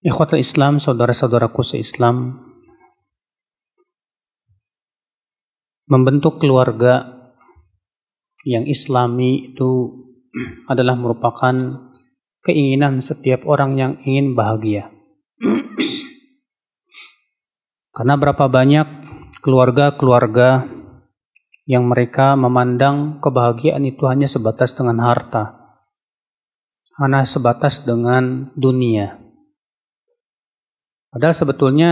Ikhwatul Islam, saudara-saudaraku se-Islam, membentuk keluarga yang islami itu adalah merupakan keinginan setiap orang yang ingin bahagia. Karena berapa banyak keluarga-keluarga yang mereka memandang kebahagiaan itu hanya sebatas dengan harta, hanya sebatas dengan dunia Padahal sebetulnya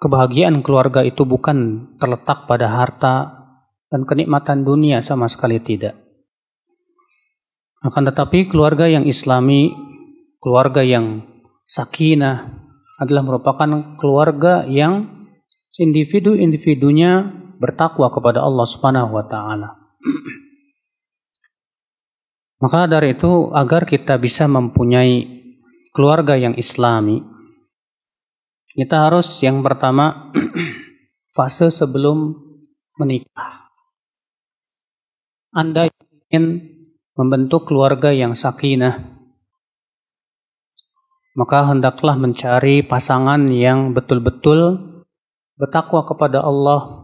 kebahagiaan keluarga itu bukan terletak pada harta dan kenikmatan dunia sama sekali tidak. Akan tetapi keluarga yang islami, keluarga yang sakinah adalah merupakan keluarga yang individu-individunya bertakwa kepada Allah Subhanahu wa taala. Maka dari itu agar kita bisa mempunyai keluarga yang islami, kita harus yang pertama fase sebelum menikah. Anda ingin membentuk keluarga yang sakinah, maka hendaklah mencari pasangan yang betul-betul bertakwa kepada Allah,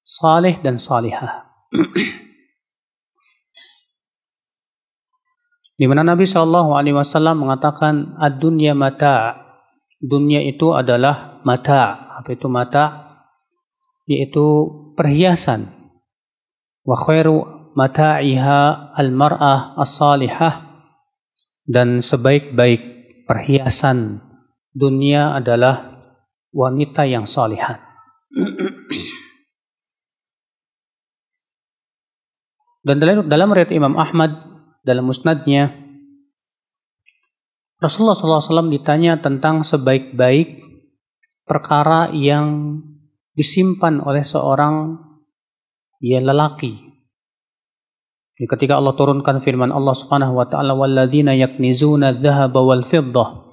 saleh dan salihah. Di mana Nabi Shallallahu Alaihi Wasallam mengatakan, "Adunya mata, dunia itu adalah mata. Apa itu mata? Yaitu perhiasan. Wa khairu mata'iha al-mar'ah as-salihah. Dan sebaik-baik perhiasan dunia adalah wanita yang salihat. Dan dalam riwayat Imam Ahmad dalam musnadnya Rasulullah SAW ditanya tentang sebaik-baik perkara yang disimpan oleh seorang ya lelaki ketika Allah turunkan firman Allah Subhanahu wa taala walladzina yaknizuna dzahaba wal fiddah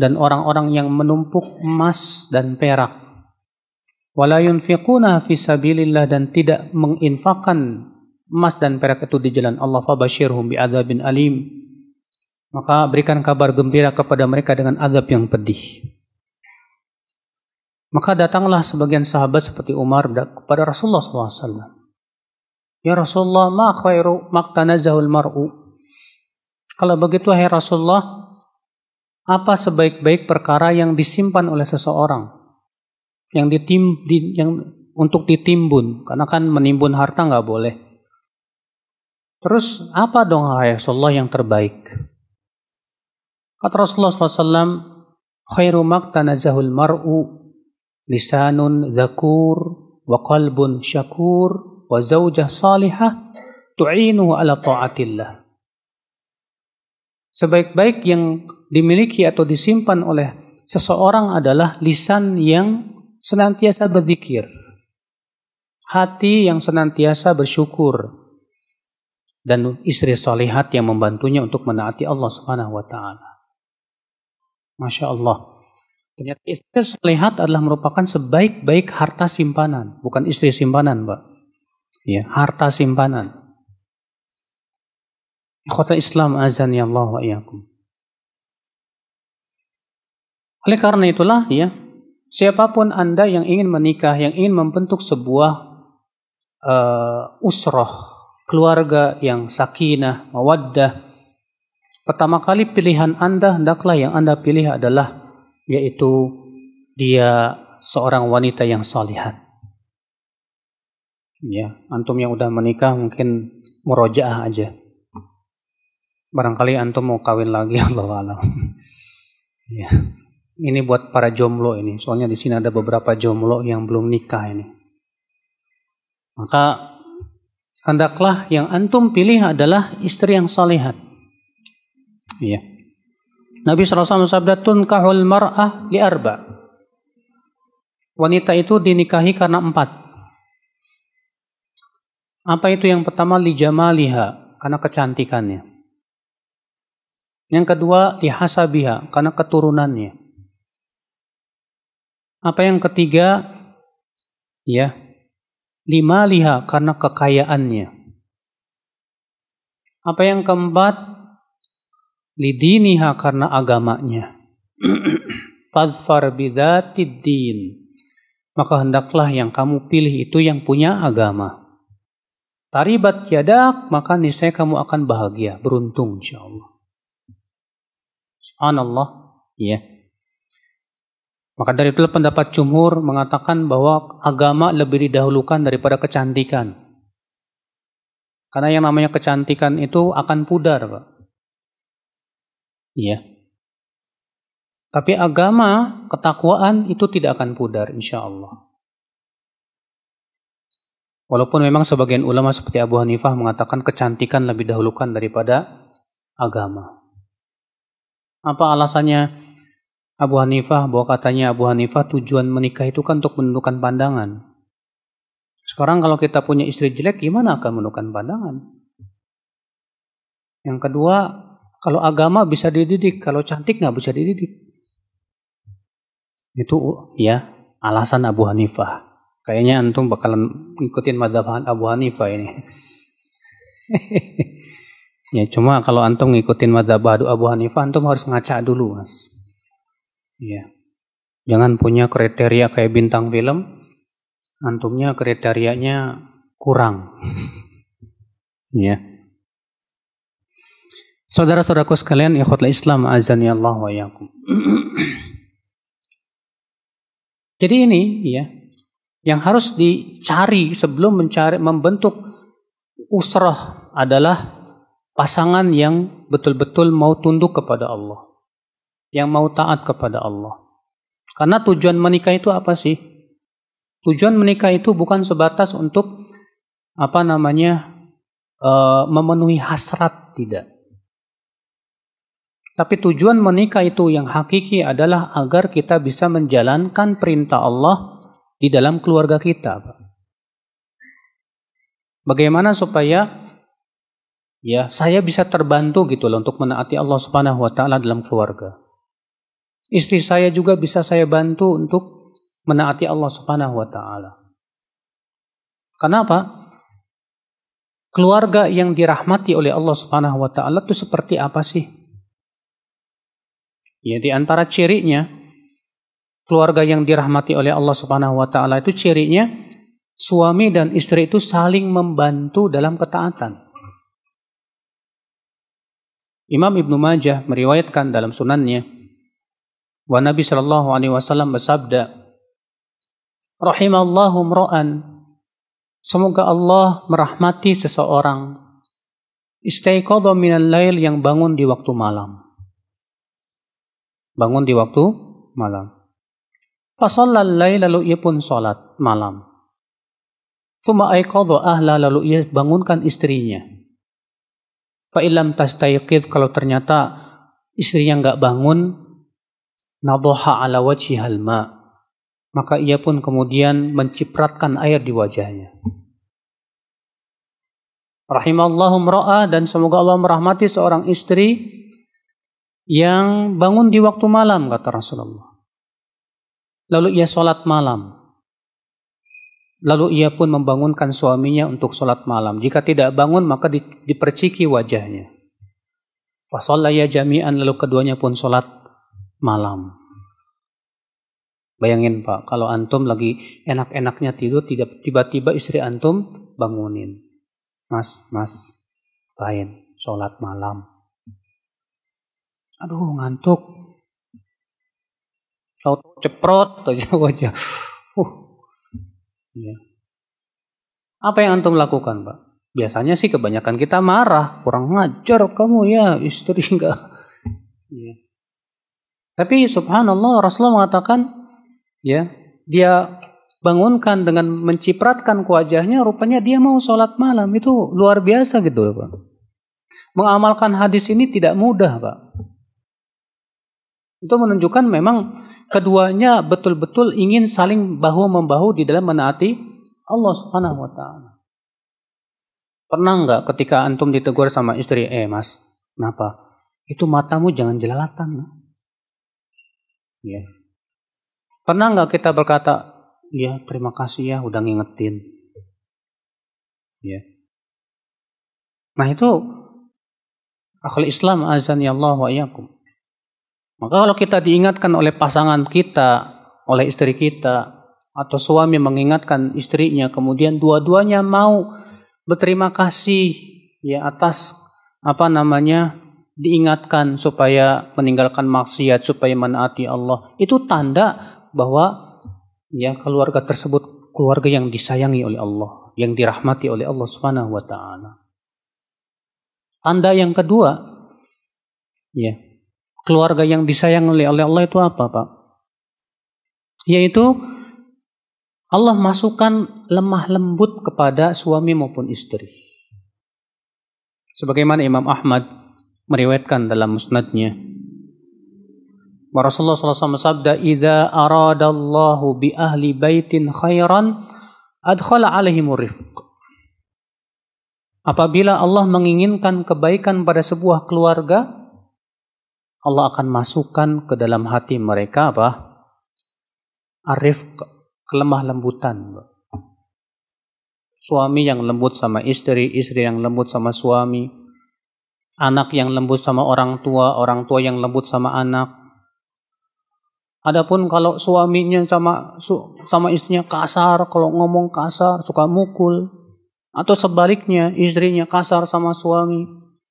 dan orang-orang yang menumpuk emas dan perak wala yunfiquna fi sabilillah dan tidak menginfakkan emas dan perak itu di jalan Allah fabashirhum bi'adzabin alim maka berikan kabar gembira kepada mereka dengan azab yang pedih. Maka datanglah sebagian sahabat seperti Umar kepada Rasulullah SAW. Ya Rasulullah, ma khairu maktanazahul mar'u. Kalau begitu, hai Rasulullah, apa sebaik-baik perkara yang disimpan oleh seseorang? Yang ditim, di, yang untuk ditimbun, karena kan menimbun harta nggak boleh. Terus apa dong hai Rasulullah yang terbaik? Kata Rasulullah SAW, khairu zahul mar'u lisanun zakur wa qalbun syakur wa zawjah salihah tu'inuhu ala ta'atillah. Sebaik-baik yang dimiliki atau disimpan oleh seseorang adalah lisan yang senantiasa berzikir. Hati yang senantiasa bersyukur, dan istri salihat yang membantunya untuk menaati Allah Subhanahu wa taala. Masya Allah. Ternyata istri solehat adalah merupakan sebaik-baik harta simpanan. Bukan istri simpanan, Mbak. Ya, harta simpanan. Ikhwata Islam azan ya Allah wa iyakum. Oleh karena itulah ya, siapapun Anda yang ingin menikah, yang ingin membentuk sebuah uh, eh, usroh, keluarga yang sakinah, mawaddah, Pertama kali pilihan Anda hendaklah yang Anda pilih adalah yaitu dia seorang wanita yang salihat. Ya, antum yang udah menikah mungkin murojaah aja. Barangkali antum mau kawin lagi Allah alam. ya. Ini buat para jomblo ini. Soalnya di sini ada beberapa jomblo yang belum nikah ini. Maka hendaklah yang antum pilih adalah istri yang salihat. Iya. Nabi SAW sabda tunkahul mar'ah li arba. Wanita itu dinikahi karena empat. Apa itu yang pertama li jamaliha karena kecantikannya. Yang kedua li hasabiha karena keturunannya. Apa yang ketiga? Ya. Lima liha karena kekayaannya. Apa yang keempat? lidiniha karena agamanya. Fadfar bidatid din. Maka hendaklah yang kamu pilih itu yang punya agama. Taribat kiadak, maka niscaya kamu akan bahagia, beruntung insya Allah. Subhanallah. Ya. Maka dari itulah pendapat jumhur mengatakan bahwa agama lebih didahulukan daripada kecantikan. Karena yang namanya kecantikan itu akan pudar, Pak. Iya. Tapi agama, ketakwaan itu tidak akan pudar insya Allah. Walaupun memang sebagian ulama seperti Abu Hanifah mengatakan kecantikan lebih dahulukan daripada agama. Apa alasannya Abu Hanifah bahwa katanya Abu Hanifah tujuan menikah itu kan untuk menundukkan pandangan. Sekarang kalau kita punya istri jelek gimana akan menundukkan pandangan? Yang kedua, kalau agama bisa dididik, kalau cantik nggak bisa dididik. Itu ya alasan Abu Hanifah. Kayaknya antum bakalan ngikutin madhab Abu Hanifah ini. ya cuma kalau antum ngikutin madhab Abu Hanifah, antum harus ngaca dulu mas. Ya. Jangan punya kriteria kayak bintang film, antumnya kriterianya kurang. ya. Saudara-saudaraku sekalian, ikhwatul Islam azani Allah wa yakum. Jadi ini ya, yang harus dicari sebelum mencari membentuk usrah adalah pasangan yang betul-betul mau tunduk kepada Allah, yang mau taat kepada Allah. Karena tujuan menikah itu apa sih? Tujuan menikah itu bukan sebatas untuk apa namanya eh, memenuhi hasrat tidak. Tapi tujuan menikah itu yang hakiki adalah agar kita bisa menjalankan perintah Allah di dalam keluarga kita. Bagaimana supaya ya saya bisa terbantu gitu loh untuk menaati Allah Subhanahu wa taala dalam keluarga. Istri saya juga bisa saya bantu untuk menaati Allah Subhanahu wa taala. Kenapa? Keluarga yang dirahmati oleh Allah Subhanahu wa taala itu seperti apa sih? Ya di antara cirinya keluarga yang dirahmati oleh Allah Subhanahu wa taala itu cirinya suami dan istri itu saling membantu dalam ketaatan. Imam Ibnu Majah meriwayatkan dalam sunannya Wa Nabi Shallallahu alaihi wasallam bersabda Rahimallahu mra'an Semoga Allah merahmati seseorang istaiqadha minal lail yang bangun di waktu malam bangun di waktu malam. Fasallal lail lalu ia pun sholat malam. Thumma aiqadha ahla lalu ia bangunkan istrinya. Fa'ilam tastaiqid kalau ternyata istrinya nggak bangun, nadhoha ala wajhihal ma. Maka ia pun kemudian mencipratkan air di wajahnya. Rahimallahu mra'a dan semoga Allah merahmati seorang istri yang bangun di waktu malam kata Rasulullah. Lalu ia sholat malam. Lalu ia pun membangunkan suaminya untuk sholat malam. Jika tidak bangun maka di, diperciki wajahnya. Fasolaya jami'an lalu keduanya pun sholat malam. Bayangin Pak, kalau antum lagi enak-enaknya tidur, tidak tiba-tiba istri antum bangunin. Mas, mas, lain sholat malam. Aduh ngantuk. tau ceprot aja wajah. Uh. Ya. Apa yang antum lakukan, Pak? Biasanya sih kebanyakan kita marah, kurang ngajar kamu ya istri enggak. Ya. Tapi subhanallah Rasulullah mengatakan ya, dia bangunkan dengan mencipratkan ke wajahnya rupanya dia mau sholat malam itu luar biasa gitu Pak. Mengamalkan hadis ini tidak mudah Pak. Itu menunjukkan memang keduanya betul-betul ingin saling bahu-membahu di dalam menaati Allah Subhanahu wa taala. Pernah nggak ketika antum ditegur sama istri, "Eh, Mas, kenapa? Itu matamu jangan jelalatan." Ya. Yeah. Pernah nggak kita berkata, "Ya, terima kasih ya udah ngingetin." Ya. Yeah. Nah, itu akhlak Islam azan ya Allah wa iyakum. Maka kalau kita diingatkan oleh pasangan kita, oleh istri kita, atau suami mengingatkan istrinya, kemudian dua-duanya mau berterima kasih ya atas apa namanya diingatkan supaya meninggalkan maksiat, supaya menaati Allah. Itu tanda bahwa ya keluarga tersebut keluarga yang disayangi oleh Allah, yang dirahmati oleh Allah Subhanahu wa taala. Tanda yang kedua ya, keluarga yang disayang oleh Allah itu apa, Pak? Yaitu Allah masukkan lemah lembut kepada suami maupun istri. Sebagaimana Imam Ahmad meriwayatkan dalam musnadnya. Rasulullah SAW sabda, "Idza aradallahu bi ahli baitin khairan, adkhala alaihimur rifq." Apabila Allah menginginkan kebaikan pada sebuah keluarga, Allah akan masukkan ke dalam hati mereka apa? Arif kelemah lembutan. Suami yang lembut sama istri, istri yang lembut sama suami, anak yang lembut sama orang tua, orang tua yang lembut sama anak. Adapun kalau suaminya sama sama istrinya kasar, kalau ngomong kasar, suka mukul, atau sebaliknya istrinya kasar sama suami,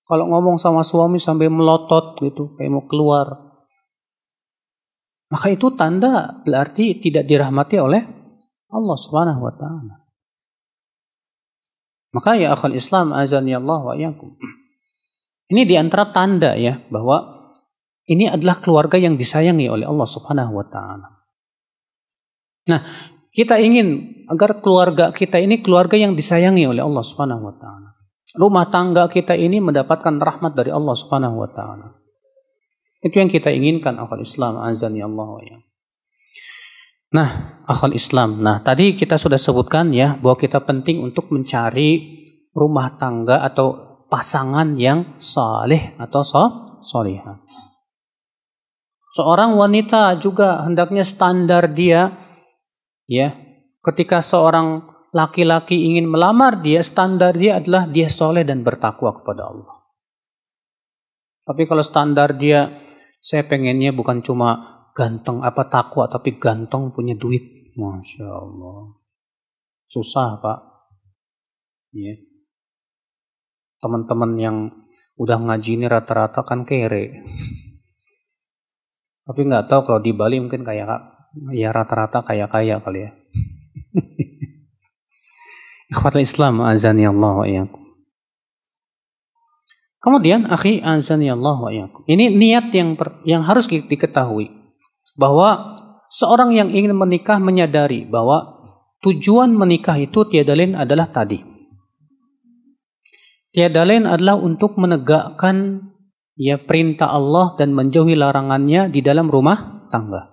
kalau ngomong sama suami sampai melotot gitu, kayak mau keluar. Maka itu tanda berarti tidak dirahmati oleh Allah Subhanahu wa taala. Maka ya akal Islam azan ya Allah wa yakum. Ini diantara tanda ya bahwa ini adalah keluarga yang disayangi oleh Allah Subhanahu wa taala. Nah, kita ingin agar keluarga kita ini keluarga yang disayangi oleh Allah Subhanahu wa taala rumah tangga kita ini mendapatkan rahmat dari Allah Subhanahu wa taala. Itu yang kita inginkan akal Islam azani Allah ya. Nah, akal Islam. Nah, tadi kita sudah sebutkan ya bahwa kita penting untuk mencari rumah tangga atau pasangan yang saleh atau so salihah. Seorang wanita juga hendaknya standar dia ya ketika seorang laki-laki ingin melamar dia, standar dia adalah dia soleh dan bertakwa kepada Allah. Tapi kalau standar dia, saya pengennya bukan cuma ganteng apa takwa, tapi ganteng punya duit. Masya Allah. Susah pak. Ya. Teman-teman yang udah ngaji ini rata-rata kan kere. tapi nggak tahu kalau di Bali mungkin kayak ya rata-rata kayak kaya kali ya. Akhwatul Islam azani Allah wa iyakum. Kemudian akhi azani Allah wa iyakum. Ini niat yang per, yang harus diketahui bahwa seorang yang ingin menikah menyadari bahwa tujuan menikah itu tiada lain adalah tadi. Tiada lain adalah untuk menegakkan ya perintah Allah dan menjauhi larangannya di dalam rumah tangga.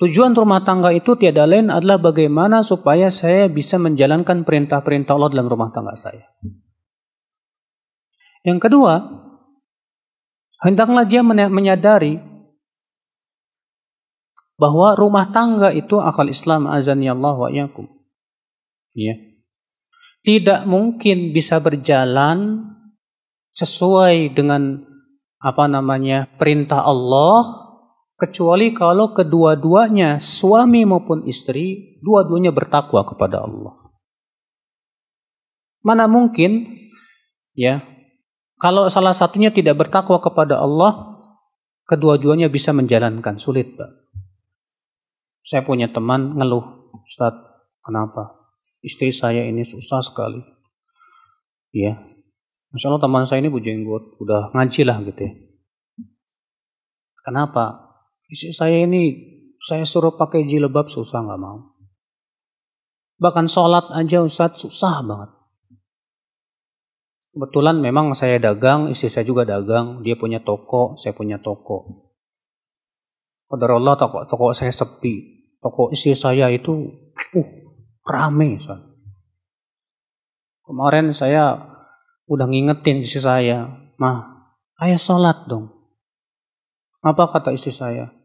Tujuan rumah tangga itu tiada lain adalah bagaimana supaya saya bisa menjalankan perintah-perintah Allah dalam rumah tangga saya. Yang kedua, hendaklah dia menyadari bahwa rumah tangga itu akal Islam azan ya Allah wa yakum. Ya. Tidak mungkin bisa berjalan sesuai dengan apa namanya perintah Allah kecuali kalau kedua-duanya suami maupun istri dua-duanya bertakwa kepada Allah. Mana mungkin ya kalau salah satunya tidak bertakwa kepada Allah, kedua-duanya bisa menjalankan sulit, Pak. Saya punya teman ngeluh, Ustaz, kenapa? Istri saya ini susah sekali. Ya. Masya Allah teman saya ini bujenggot, udah ngaji lah gitu ya. Kenapa? Istri saya ini, saya suruh pakai jilbab susah nggak mau. Bahkan sholat aja Ustadz susah banget. Kebetulan memang saya dagang, istri saya juga dagang, dia punya toko, saya punya toko. Padahal Allah toko, toko saya sepi, toko istri saya itu uh, rame. Ustaz. Kemarin saya udah ngingetin istri saya, mah ayo sholat dong. Apa kata istri saya?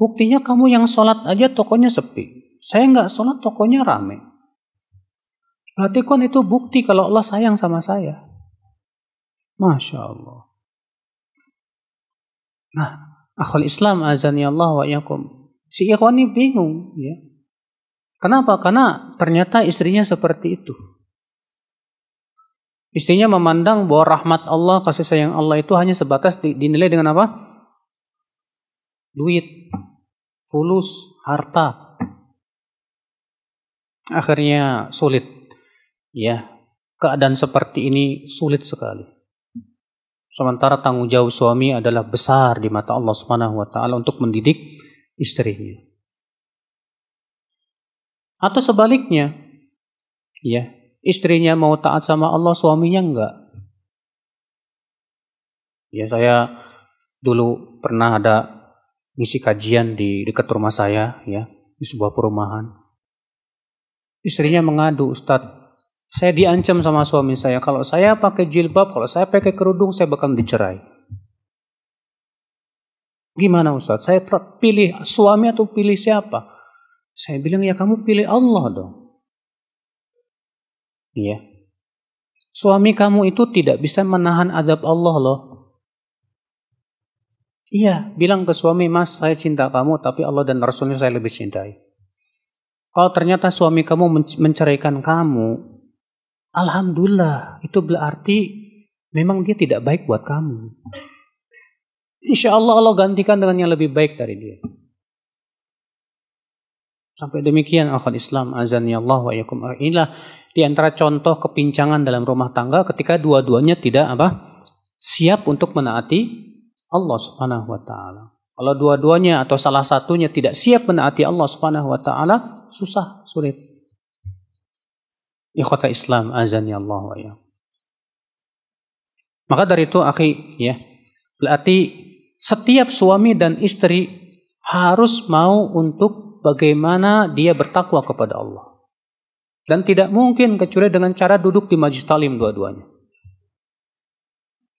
Buktinya kamu yang sholat aja tokonya sepi. Saya nggak sholat tokonya rame. Berarti kan itu bukti kalau Allah sayang sama saya. Masya Allah. Nah, akhul Islam azani Allah wa yakum. Si ikhwan ini bingung. ya. Kenapa? Karena ternyata istrinya seperti itu. Istrinya memandang bahwa rahmat Allah, kasih sayang Allah itu hanya sebatas dinilai dengan apa? Duit fulus, harta. Akhirnya sulit. Ya, keadaan seperti ini sulit sekali. Sementara tanggung jawab suami adalah besar di mata Allah Subhanahu wa taala untuk mendidik istrinya. Atau sebaliknya, ya, istrinya mau taat sama Allah, suaminya enggak. Ya saya dulu pernah ada ngisi kajian di dekat rumah saya ya di sebuah perumahan. Istrinya mengadu, Ustadz, saya diancam sama suami saya. Kalau saya pakai jilbab, kalau saya pakai kerudung, saya bakal dicerai. Gimana Ustadz? Saya pilih suami atau pilih siapa? Saya bilang, ya kamu pilih Allah dong. Iya. Suami kamu itu tidak bisa menahan adab Allah loh. Iya, bilang ke suami, mas saya cinta kamu tapi Allah dan Rasulnya saya lebih cintai. Kalau ternyata suami kamu menceraikan kamu, Alhamdulillah, itu berarti memang dia tidak baik buat kamu. Insya Allah Allah gantikan dengan yang lebih baik dari dia. Sampai demikian akhwat Islam azan ya Allah wa yakum inilah di antara contoh kepincangan dalam rumah tangga ketika dua-duanya tidak apa? siap untuk menaati Allah Subhanahu wa taala. Kalau dua-duanya atau salah satunya tidak siap menaati Allah Subhanahu wa taala, susah, sulit. Ikhwata Islam azani Allah wa ya. Maka dari itu akhi ya, berarti setiap suami dan istri harus mau untuk bagaimana dia bertakwa kepada Allah. Dan tidak mungkin kecuali dengan cara duduk di majlis talim dua-duanya.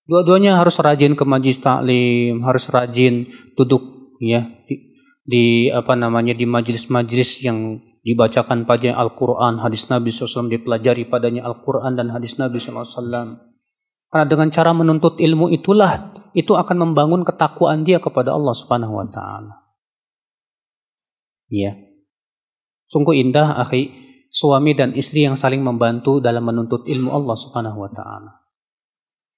Dua-duanya harus rajin ke majlis taklim, harus rajin duduk ya di, di apa namanya di majlis-majlis yang dibacakan pada Al-Qur'an, hadis Nabi SAW dipelajari padanya Al-Qur'an dan hadis Nabi SAW. Karena dengan cara menuntut ilmu itulah itu akan membangun ketakwaan dia kepada Allah Subhanahu wa taala. Ya. Sungguh indah, akhi, suami dan istri yang saling membantu dalam menuntut ilmu Allah Subhanahu wa taala.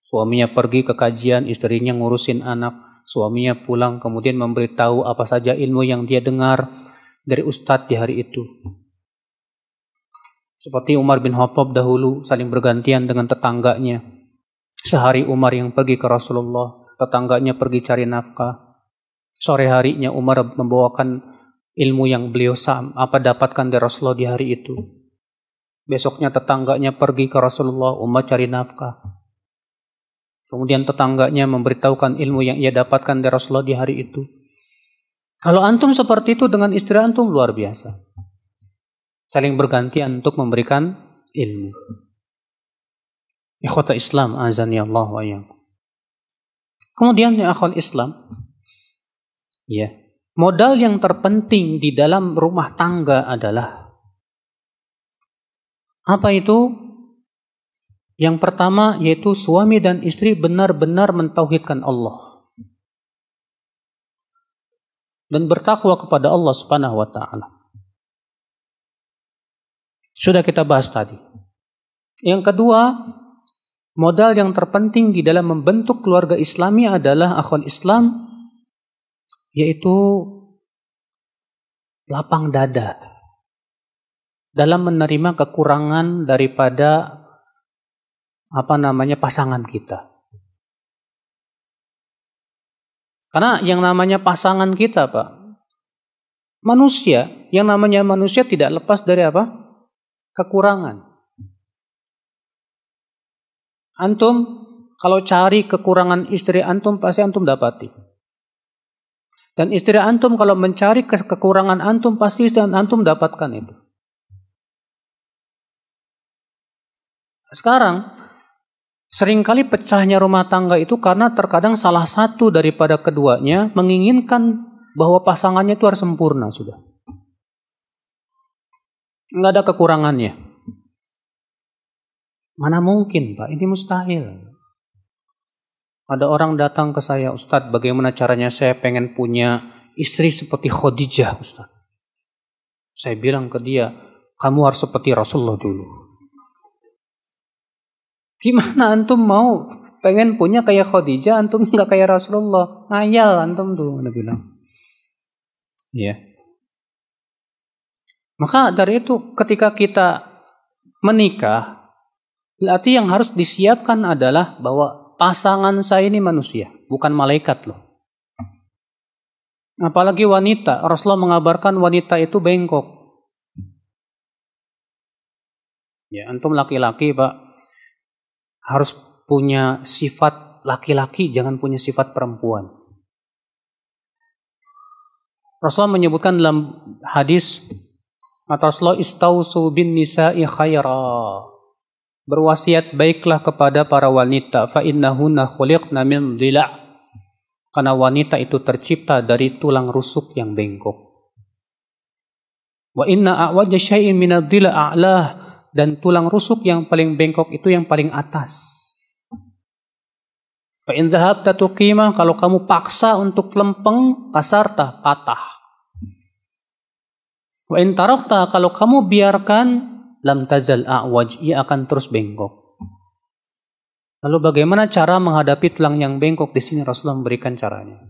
Suaminya pergi ke kajian, istrinya ngurusin anak, suaminya pulang kemudian memberitahu apa saja ilmu yang dia dengar dari ustadz di hari itu. Seperti Umar bin Khattab dahulu saling bergantian dengan tetangganya. Sehari Umar yang pergi ke Rasulullah, tetangganya pergi cari nafkah. Sore harinya Umar membawakan ilmu yang beliau sam, apa dapatkan dari Rasulullah di hari itu. Besoknya tetangganya pergi ke Rasulullah, Umar cari nafkah. Kemudian tetangganya memberitahukan ilmu yang ia dapatkan dari Rasulullah di hari itu. Kalau antum seperti itu dengan istri antum luar biasa. Saling bergantian untuk memberikan ilmu. Ikhwata Islam azani Allah wa Kemudian ya akhwal Islam. Ya. Modal yang terpenting di dalam rumah tangga adalah apa itu? Yang pertama yaitu suami dan istri benar-benar mentauhidkan Allah dan bertakwa kepada Allah Subhanahu wa taala. Sudah kita bahas tadi. Yang kedua, modal yang terpenting di dalam membentuk keluarga Islami adalah akhwal Islam yaitu lapang dada dalam menerima kekurangan daripada apa namanya pasangan kita. Karena yang namanya pasangan kita, Pak, manusia, yang namanya manusia tidak lepas dari apa? Kekurangan. Antum, kalau cari kekurangan istri antum, pasti antum dapati. Dan istri antum kalau mencari kekurangan antum, pasti istri antum dapatkan itu. Sekarang, Seringkali pecahnya rumah tangga itu karena terkadang salah satu daripada keduanya menginginkan bahwa pasangannya itu harus sempurna sudah. Enggak ada kekurangannya. Mana mungkin Pak, ini mustahil. Ada orang datang ke saya, Ustadz bagaimana caranya saya pengen punya istri seperti Khadijah Ustadz. Saya bilang ke dia, kamu harus seperti Rasulullah dulu. Gimana antum mau pengen punya kayak Khadijah, antum nggak kayak Rasulullah? Ngayal antum tuh, Nabi bilang. Iya. Maka dari itu ketika kita menikah, berarti yang harus disiapkan adalah bahwa pasangan saya ini manusia, bukan malaikat loh. Apalagi wanita, Rasulullah mengabarkan wanita itu bengkok. Ya, antum laki-laki, Pak, harus punya sifat laki-laki, jangan punya sifat perempuan. Rasulullah menyebutkan dalam hadis atas Rasulullah istausu bin nisa'i khaira. Berwasiat baiklah kepada para wanita fa innahunna khuliqna min dhila. Karena wanita itu tercipta dari tulang rusuk yang bengkok. Wa inna a'waja syai'in min ad dan tulang rusuk yang paling bengkok itu yang paling atas. Fa'in dhahab tatukimah, kalau kamu paksa untuk lempeng, kasarta, patah. Wa'in tarokta, kalau kamu biarkan, lam tazal a'waj, ia akan terus bengkok. Lalu bagaimana cara menghadapi tulang yang bengkok? Di sini Rasulullah memberikan caranya.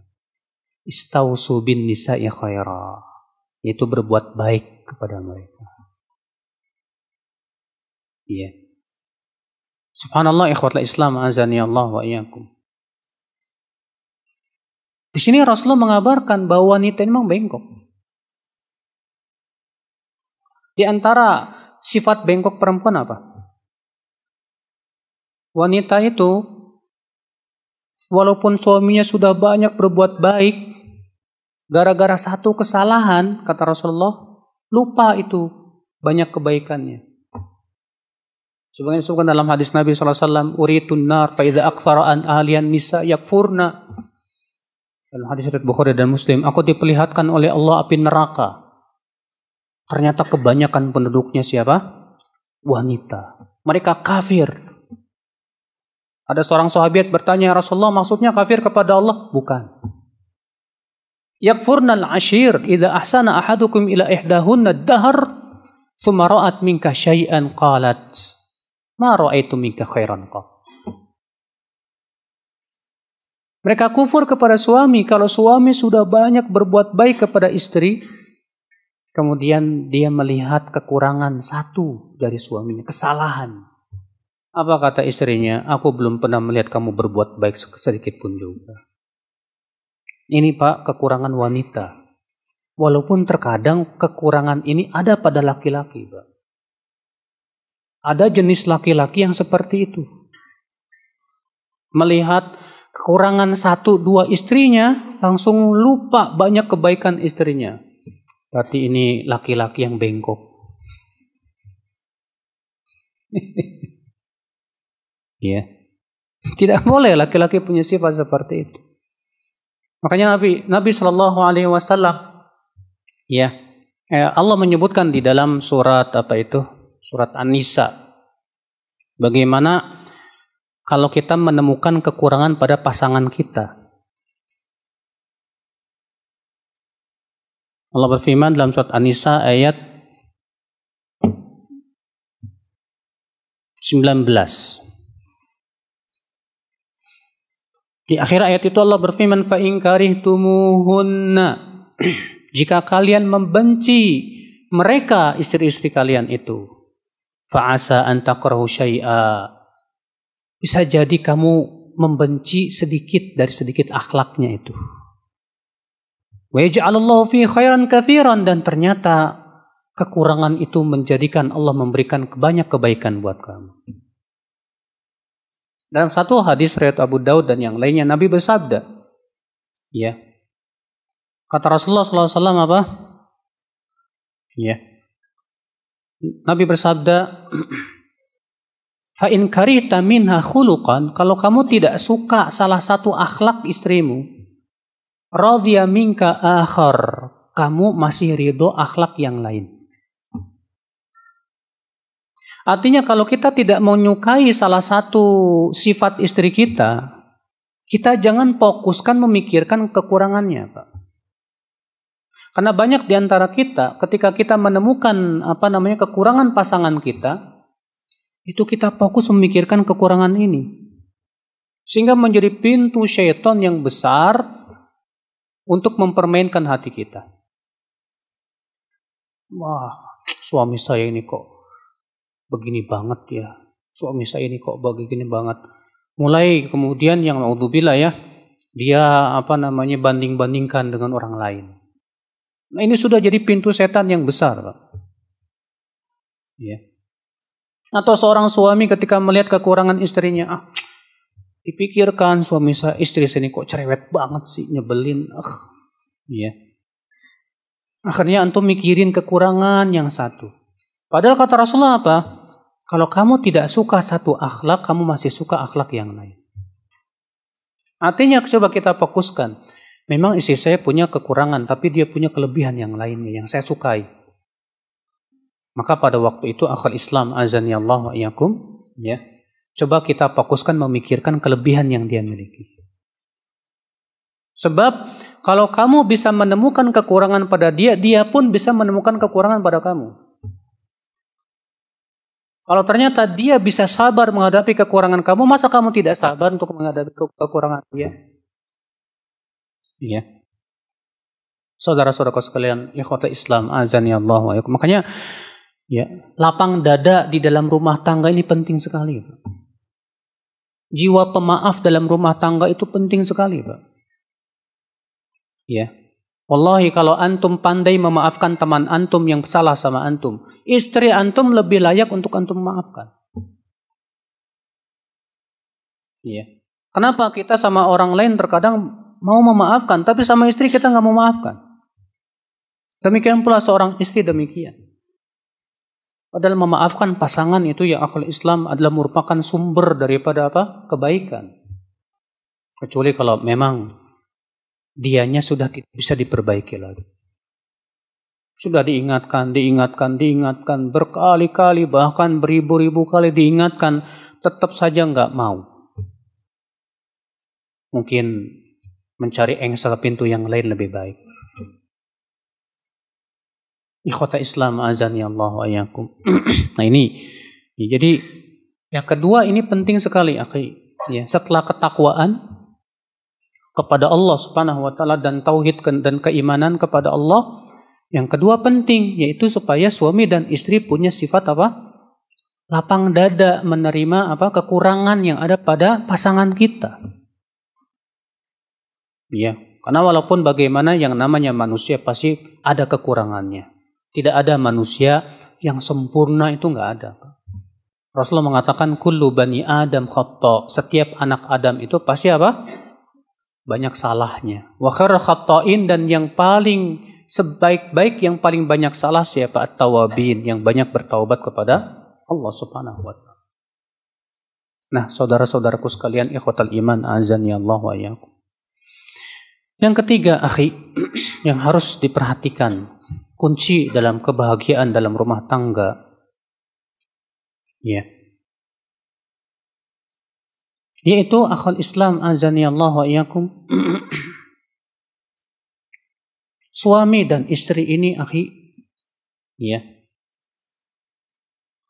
Istausu bin nisa'i khaira. Yaitu berbuat baik kepada mereka. Iya. Subhanallah ikhwatul Islam azani Allah wa iyyakum. Di sini Rasulullah mengabarkan bahwa wanita ini memang bengkok. Di antara sifat bengkok perempuan apa? Wanita itu walaupun suaminya sudah banyak berbuat baik gara-gara satu kesalahan kata Rasulullah lupa itu banyak kebaikannya. Sebagian disebutkan dalam hadis Nabi SAW, Uritun nar faidha akthara'an ahlian nisa yakfurna. Dalam hadis riwayat Bukhari dan Muslim, aku diperlihatkan oleh Allah api neraka. Ternyata kebanyakan penduduknya siapa? Wanita. Mereka kafir. Ada seorang sahabat bertanya, Rasulullah maksudnya kafir kepada Allah? Bukan. Yakfurnal ashir idha ahsana ahadukum ila ihdahunna dahar thumma ra'at minka syai'an qalat Ma ra'aitu minka khairan qat. Mereka kufur kepada suami kalau suami sudah banyak berbuat baik kepada istri, kemudian dia melihat kekurangan satu dari suaminya, kesalahan. Apa kata istrinya? Aku belum pernah melihat kamu berbuat baik sedikit pun juga. Ini pak kekurangan wanita. Walaupun terkadang kekurangan ini ada pada laki-laki pak. Ada jenis laki-laki yang seperti itu. Melihat kekurangan satu dua istrinya, langsung lupa banyak kebaikan istrinya. Berarti ini laki-laki yang bengkok. Iya. yeah. Tidak boleh laki-laki punya sifat seperti itu. Makanya Nabi Nabi Shallallahu Alaihi Wasallam, ya eh, Allah menyebutkan di dalam surat apa itu surat An-Nisa. Bagaimana kalau kita menemukan kekurangan pada pasangan kita? Allah berfirman dalam surat An-Nisa ayat 19. Di akhir ayat itu Allah berfirman fa in karihtumuhunna jika kalian membenci mereka istri-istri kalian itu fa'asa an takrahu syai'a. Bisa jadi kamu membenci sedikit dari sedikit akhlaknya itu. Wa yaj'alallahu fi khairan katsiran dan ternyata kekurangan itu menjadikan Allah memberikan banyak kebaikan buat kamu. Dalam satu hadis riwayat Abu Daud dan yang lainnya Nabi bersabda, ya. Kata Rasulullah SAW apa? Ya. Nabi bersabda, Fa in karita minha khuluqan, kalau kamu tidak suka salah satu akhlak istrimu, radhiya minka akhar, kamu masih ridho akhlak yang lain. Artinya kalau kita tidak menyukai salah satu sifat istri kita, kita jangan fokuskan memikirkan kekurangannya, Pak. Karena banyak di antara kita ketika kita menemukan apa namanya kekurangan pasangan kita, itu kita fokus memikirkan kekurangan ini. Sehingga menjadi pintu syaitan yang besar untuk mempermainkan hati kita. Wah, suami saya ini kok begini banget ya. Suami saya ini kok begini banget. Mulai kemudian yang naudzubillah ya, dia apa namanya banding-bandingkan dengan orang lain Nah, ini sudah jadi pintu setan yang besar, Pak. Ya. Atau seorang suami ketika melihat kekurangan istrinya, ah, dipikirkan suami saya, istri sini kok cerewet banget sih, nyebelin. Ah, ya. Akhirnya antum mikirin kekurangan yang satu. Padahal kata Rasulullah apa? Kalau kamu tidak suka satu akhlak, kamu masih suka akhlak yang lain. Artinya coba kita fokuskan. Memang istri saya punya kekurangan, tapi dia punya kelebihan yang lainnya yang saya sukai. Maka pada waktu itu akal Islam azan ya Allah ya kum ya. Coba kita fokuskan memikirkan kelebihan yang dia miliki. Sebab kalau kamu bisa menemukan kekurangan pada dia, dia pun bisa menemukan kekurangan pada kamu. Kalau ternyata dia bisa sabar menghadapi kekurangan kamu, masa kamu tidak sabar untuk menghadapi kekurangan dia? Ya. Saudara-saudara sekalian, ikhwata Islam, azan ya Allah Makanya ya, lapang dada di dalam rumah tangga ini penting sekali. Pak. Jiwa pemaaf dalam rumah tangga itu penting sekali, Pak. Ya. Wallahi kalau antum pandai memaafkan teman antum yang salah sama antum, istri antum lebih layak untuk antum maafkan. Iya. Kenapa kita sama orang lain terkadang mau memaafkan, tapi sama istri kita nggak mau maafkan. Demikian pula seorang istri demikian. Padahal memaafkan pasangan itu ya akhlak Islam adalah merupakan sumber daripada apa? Kebaikan. Kecuali kalau memang dianya sudah tidak bisa diperbaiki lagi. Sudah diingatkan, diingatkan, diingatkan berkali-kali bahkan beribu-ribu kali diingatkan tetap saja nggak mau. Mungkin mencari engsel pintu yang lain lebih baik. Ikhwata Islam azan ya Allah wa Nah ini, ya, jadi yang kedua ini penting sekali akhi. Ya, setelah ketakwaan kepada Allah Subhanahu wa taala dan tauhid dan keimanan kepada Allah, yang kedua penting yaitu supaya suami dan istri punya sifat apa? lapang dada menerima apa kekurangan yang ada pada pasangan kita. Ya, karena walaupun bagaimana yang namanya manusia pasti ada kekurangannya. Tidak ada manusia yang sempurna itu nggak ada. Rasulullah mengatakan kullu bani Adam khata. Setiap anak Adam itu pasti apa? Banyak salahnya. Wa khairul dan yang paling sebaik-baik yang paling banyak salah siapa at-tawabin yang banyak bertaubat kepada Allah Subhanahu wa taala. Nah, saudara-saudaraku sekalian ikhwatal iman azan ya Allah wa iyyakum. Yang ketiga, akhi, yang harus diperhatikan kunci dalam kebahagiaan dalam rumah tangga. Ya. Yaitu akhal Islam azani Allah wa iyakum. Suami dan istri ini, akhi, ya.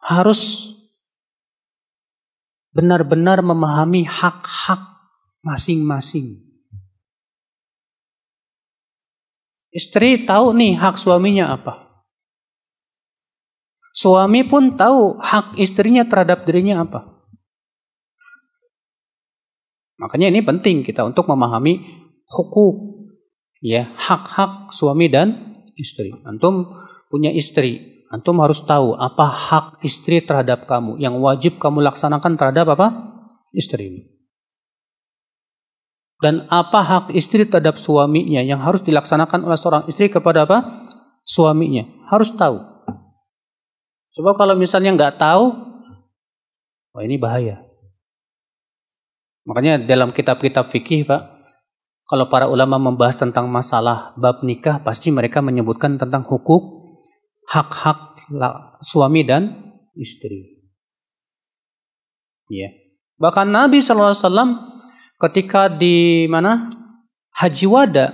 harus benar-benar memahami hak-hak masing-masing Istri tahu nih hak suaminya apa. Suami pun tahu hak istrinya terhadap dirinya apa. Makanya ini penting kita untuk memahami hukum ya, hak-hak suami dan istri. Antum punya istri, antum harus tahu apa hak istri terhadap kamu yang wajib kamu laksanakan terhadap apa? istri dan apa hak istri terhadap suaminya yang harus dilaksanakan oleh seorang istri kepada apa? Suaminya. Harus tahu. sebab kalau misalnya nggak tahu, wah oh ini bahaya. Makanya dalam kitab-kitab fikih Pak, kalau para ulama membahas tentang masalah bab nikah, pasti mereka menyebutkan tentang hukuk, hak-hak suami dan istri. Ya. Bahkan Nabi SAW ketika di mana haji wada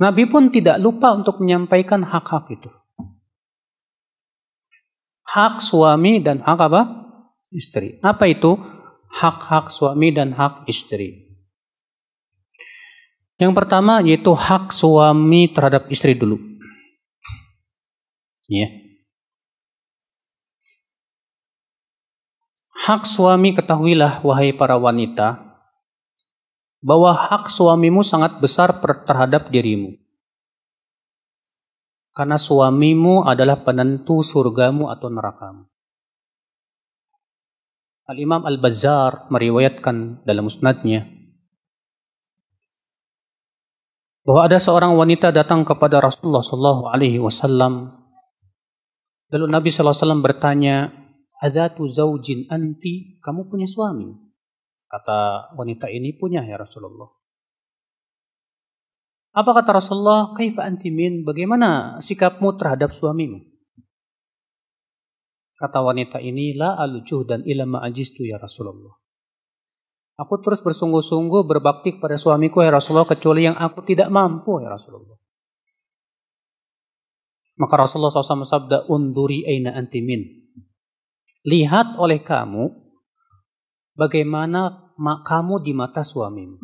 Nabi pun tidak lupa untuk menyampaikan hak-hak itu. Hak suami dan hak apa? Istri. Apa itu? Hak-hak suami dan hak istri. Yang pertama yaitu hak suami terhadap istri dulu. Ya. Yeah. Hak suami ketahuilah wahai para wanita, bahwa hak suamimu sangat besar terhadap dirimu. Karena suamimu adalah penentu surgamu atau nerakamu. Al-Imam Al-Bazzar meriwayatkan dalam musnadnya bahwa ada seorang wanita datang kepada Rasulullah Shallallahu Alaihi Wasallam. Lalu Nabi Shallallahu Alaihi Wasallam bertanya, "Adatu zaujin anti? Kamu punya suami?" Kata wanita ini punya ya Rasulullah. Apa kata Rasulullah? Kaifa antimin? Bagaimana sikapmu terhadap suamimu? Kata wanita ini, la alucuh dan ilama ajistu ya Rasulullah. Aku terus bersungguh-sungguh berbakti kepada suamiku ya Rasulullah kecuali yang aku tidak mampu ya Rasulullah. Maka Rasulullah SAW sabda unduri aina antimin. Lihat oleh kamu bagaimana mak kamu di mata suamimu.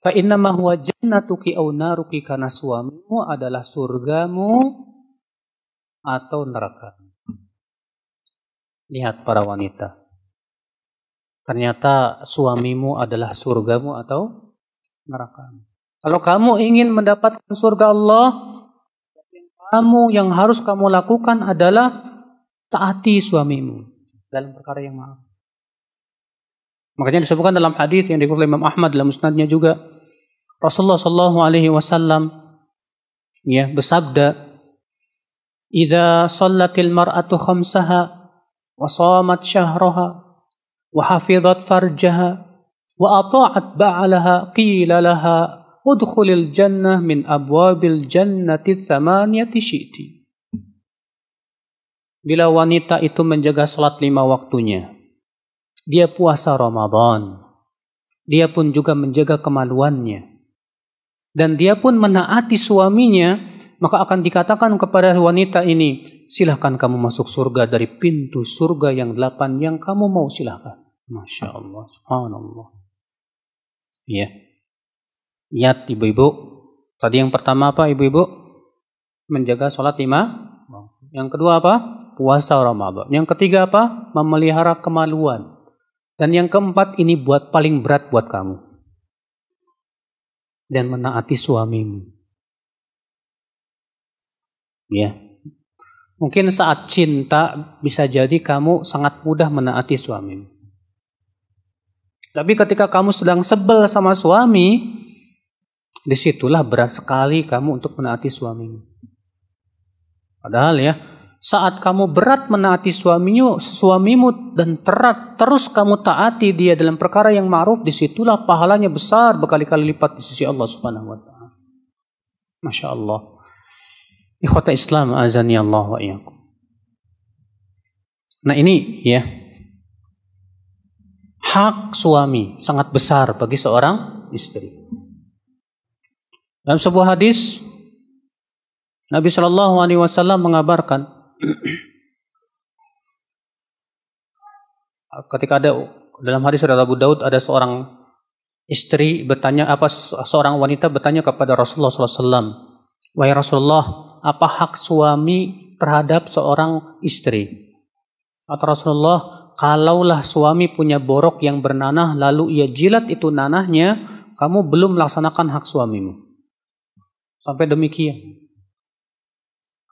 Fa ma huwa jannatuki au naruki karena suamimu adalah surgamu atau neraka. Lihat para wanita. Ternyata suamimu adalah surgamu atau neraka. Kalau kamu ingin mendapatkan surga Allah, kamu yang harus kamu lakukan adalah taati suamimu dalam perkara yang maaf. Makanya disebutkan dalam hadis yang dikutip Imam Ahmad dalam musnadnya juga Rasulullah Shallallahu Alaihi Wasallam ya bersabda, "Ida salatil mar'atu khamsaha wa syahrha, syahraha wa hafizat farjaha wa ata'at ba'alaha qila laha udkhulil jannah min abwabil jannati thamaniyati syi'ti." Bila wanita itu menjaga salat lima waktunya, dia puasa Ramadan. Dia pun juga menjaga kemaluannya. Dan dia pun menaati suaminya, maka akan dikatakan kepada wanita ini, silahkan kamu masuk surga dari pintu surga yang delapan yang kamu mau silahkan. Masya Allah, subhanallah. Ya. Niat ibu-ibu. Tadi yang pertama apa ibu-ibu? Menjaga sholat lima. Yang kedua apa? Puasa Ramadan. Yang ketiga apa? Memelihara kemaluan. Dan yang keempat ini buat paling berat buat kamu. Dan menaati suamimu. Ya. Mungkin saat cinta bisa jadi kamu sangat mudah menaati suamimu. Tapi ketika kamu sedang sebel sama suami, disitulah berat sekali kamu untuk menaati suamimu. Padahal ya, saat kamu berat menaati suamimu, suamimu dan terat terus kamu taati dia dalam perkara yang ma'ruf, disitulah pahalanya besar berkali-kali lipat di sisi Allah Subhanahu wa taala. Masya Allah. Ikhwata Islam azani Allah wa iyakum. Nah ini ya hak suami sangat besar bagi seorang istri. Dalam sebuah hadis Nabi Shallallahu Alaihi Wasallam mengabarkan Ketika ada dalam hadis dari Abu Daud ada seorang istri bertanya apa seorang wanita bertanya kepada Rasulullah SAW, wahai Rasulullah, apa hak suami terhadap seorang istri? Atau Rasulullah, kalaulah suami punya borok yang bernanah lalu ia jilat itu nanahnya, kamu belum melaksanakan hak suamimu. Sampai demikian.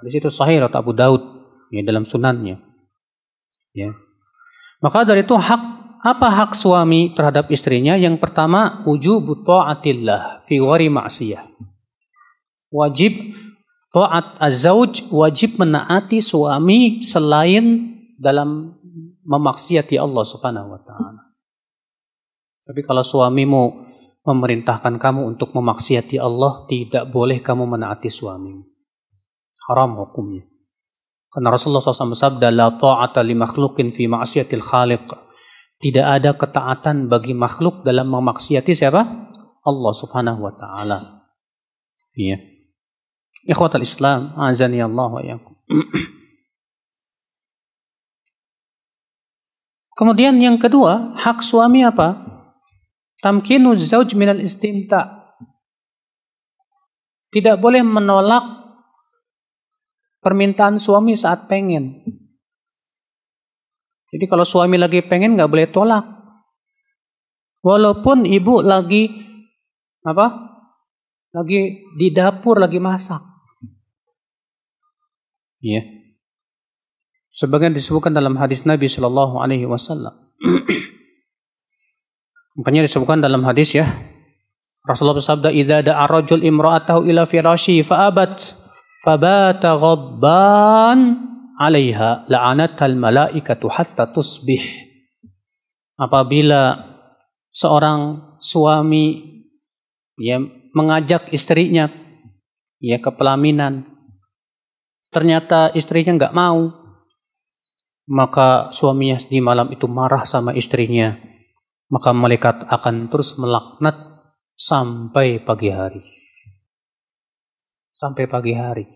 Di situ sahih Abu Daud ya dalam sunannya. Ya. Maka dari itu hak apa hak suami terhadap istrinya? Yang pertama wujubu taatillah fi wari ma'siyah. Wajib taat azauj wajib menaati suami selain dalam memaksiati Allah Subhanahu wa taala. Tapi kalau suamimu memerintahkan kamu untuk memaksiati Allah, tidak boleh kamu menaati suamimu. Haram hukumnya. Karena Rasulullah SAW bersabda, La ta'ata li makhlukin fi ma'asyatil khaliq. Tidak ada ketaatan bagi makhluk dalam memaksiati siapa? Allah Subhanahu wa taala. Iya. al Islam, azani Allah wa yakum. Kemudian yang kedua, hak suami apa? Tamkinu zauj minal istimta. Tidak boleh menolak permintaan suami saat pengen. Jadi kalau suami lagi pengen nggak boleh tolak. Walaupun ibu lagi apa? Lagi di dapur lagi masak. Iya. Yeah. Sebagian disebutkan dalam hadis Nabi Shallallahu Alaihi Wasallam. Makanya disebutkan dalam hadis ya. Rasulullah bersabda, "Idza da'a rajul imra'atahu ila firashi fa'abat." Fabata ghadban 'alaiha la'anatal malaikatu hatta tusbih. Apabila seorang suami ya mengajak istrinya ya ke pelaminan ternyata istrinya nggak mau maka suaminya di malam itu marah sama istrinya maka malaikat akan terus melaknat sampai pagi hari sampai pagi hari.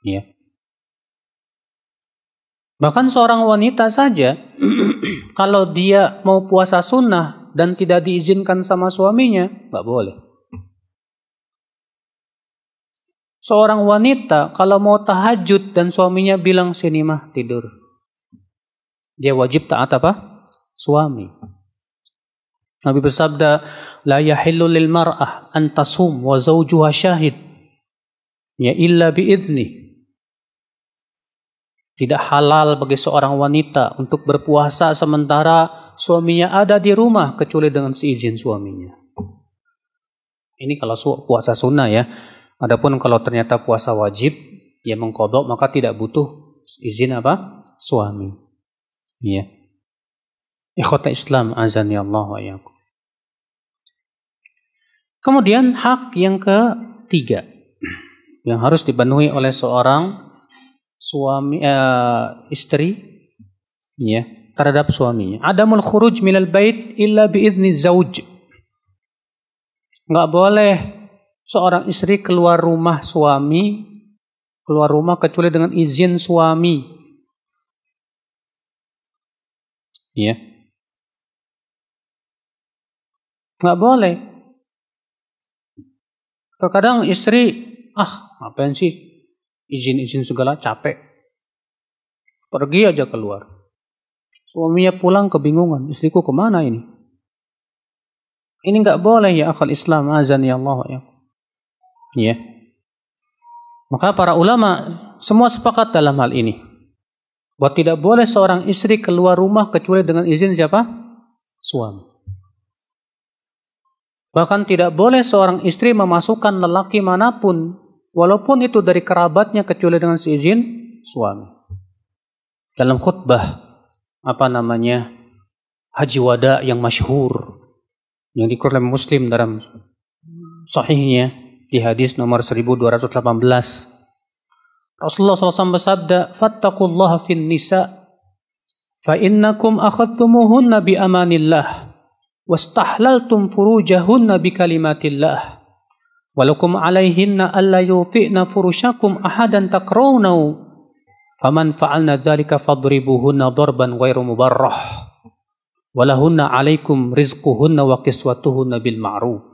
Ya. Bahkan seorang wanita saja, kalau dia mau puasa sunnah dan tidak diizinkan sama suaminya, nggak boleh. Seorang wanita kalau mau tahajud dan suaminya bilang sini mah tidur, dia wajib taat apa? Suami. Nabi bersabda, la yahillu lil mar'ah an tasum wa zawjuha syahid Ya illa biidni. Tidak halal bagi seorang wanita untuk berpuasa sementara suaminya ada di rumah kecuali dengan seizin suaminya. Ini kalau puasa sunnah ya. Adapun kalau ternyata puasa wajib, dia ya mengkodok maka tidak butuh izin apa? Suami. Ya, Ikhwata Islam azani Allah wa Kemudian hak yang ketiga yang harus dipenuhi oleh seorang suami uh, istri ya terhadap suaminya. Adamul khuruj minal bait illa biizni zauj. Enggak boleh seorang istri keluar rumah suami keluar rumah kecuali dengan izin suami. Ya. Enggak boleh. Terkadang istri ah ngapain sih izin-izin segala capek pergi aja keluar suaminya pulang kebingungan istriku kemana ini ini nggak boleh ya akal Islam azan ya Allah ya ya maka para ulama semua sepakat dalam hal ini bahwa tidak boleh seorang istri keluar rumah kecuali dengan izin siapa suami Bahkan tidak boleh seorang istri memasukkan lelaki manapun walaupun itu dari kerabatnya kecuali dengan seizin suami. Dalam khutbah apa namanya haji wada yang masyhur yang dikutip oleh Muslim dalam sahihnya di hadis nomor 1218 Rasulullah SAW bersabda Fattakullaha fin nisa fa innakum akhadtumuhunna bi amanillah wastahlaltum furujahunna bi kalimatillah walakum alaihinna alla yuti'na furushakum ahadan تقرونه faman fa'alna dhalika fadribuhunna darban ghairu mubarrah walahunna alaikum rizquhunna wa بالمعروف bil ma'ruf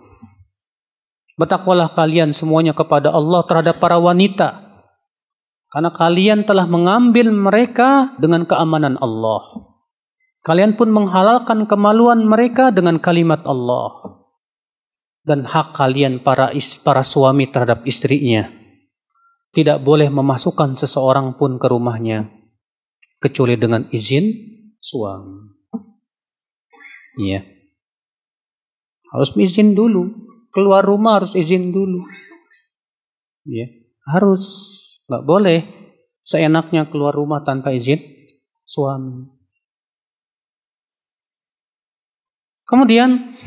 Bertakwalah kalian semuanya kepada Allah terhadap para wanita karena kalian telah mengambil mereka dengan keamanan Allah. Kalian pun menghalalkan kemaluan mereka dengan kalimat Allah dan hak kalian para is, para suami terhadap istrinya. Tidak boleh memasukkan seseorang pun ke rumahnya kecuali dengan izin suami. Iya. Harus izin dulu. Keluar rumah harus izin dulu. Iya, harus. Nggak boleh seenaknya keluar rumah tanpa izin suami. Kemudian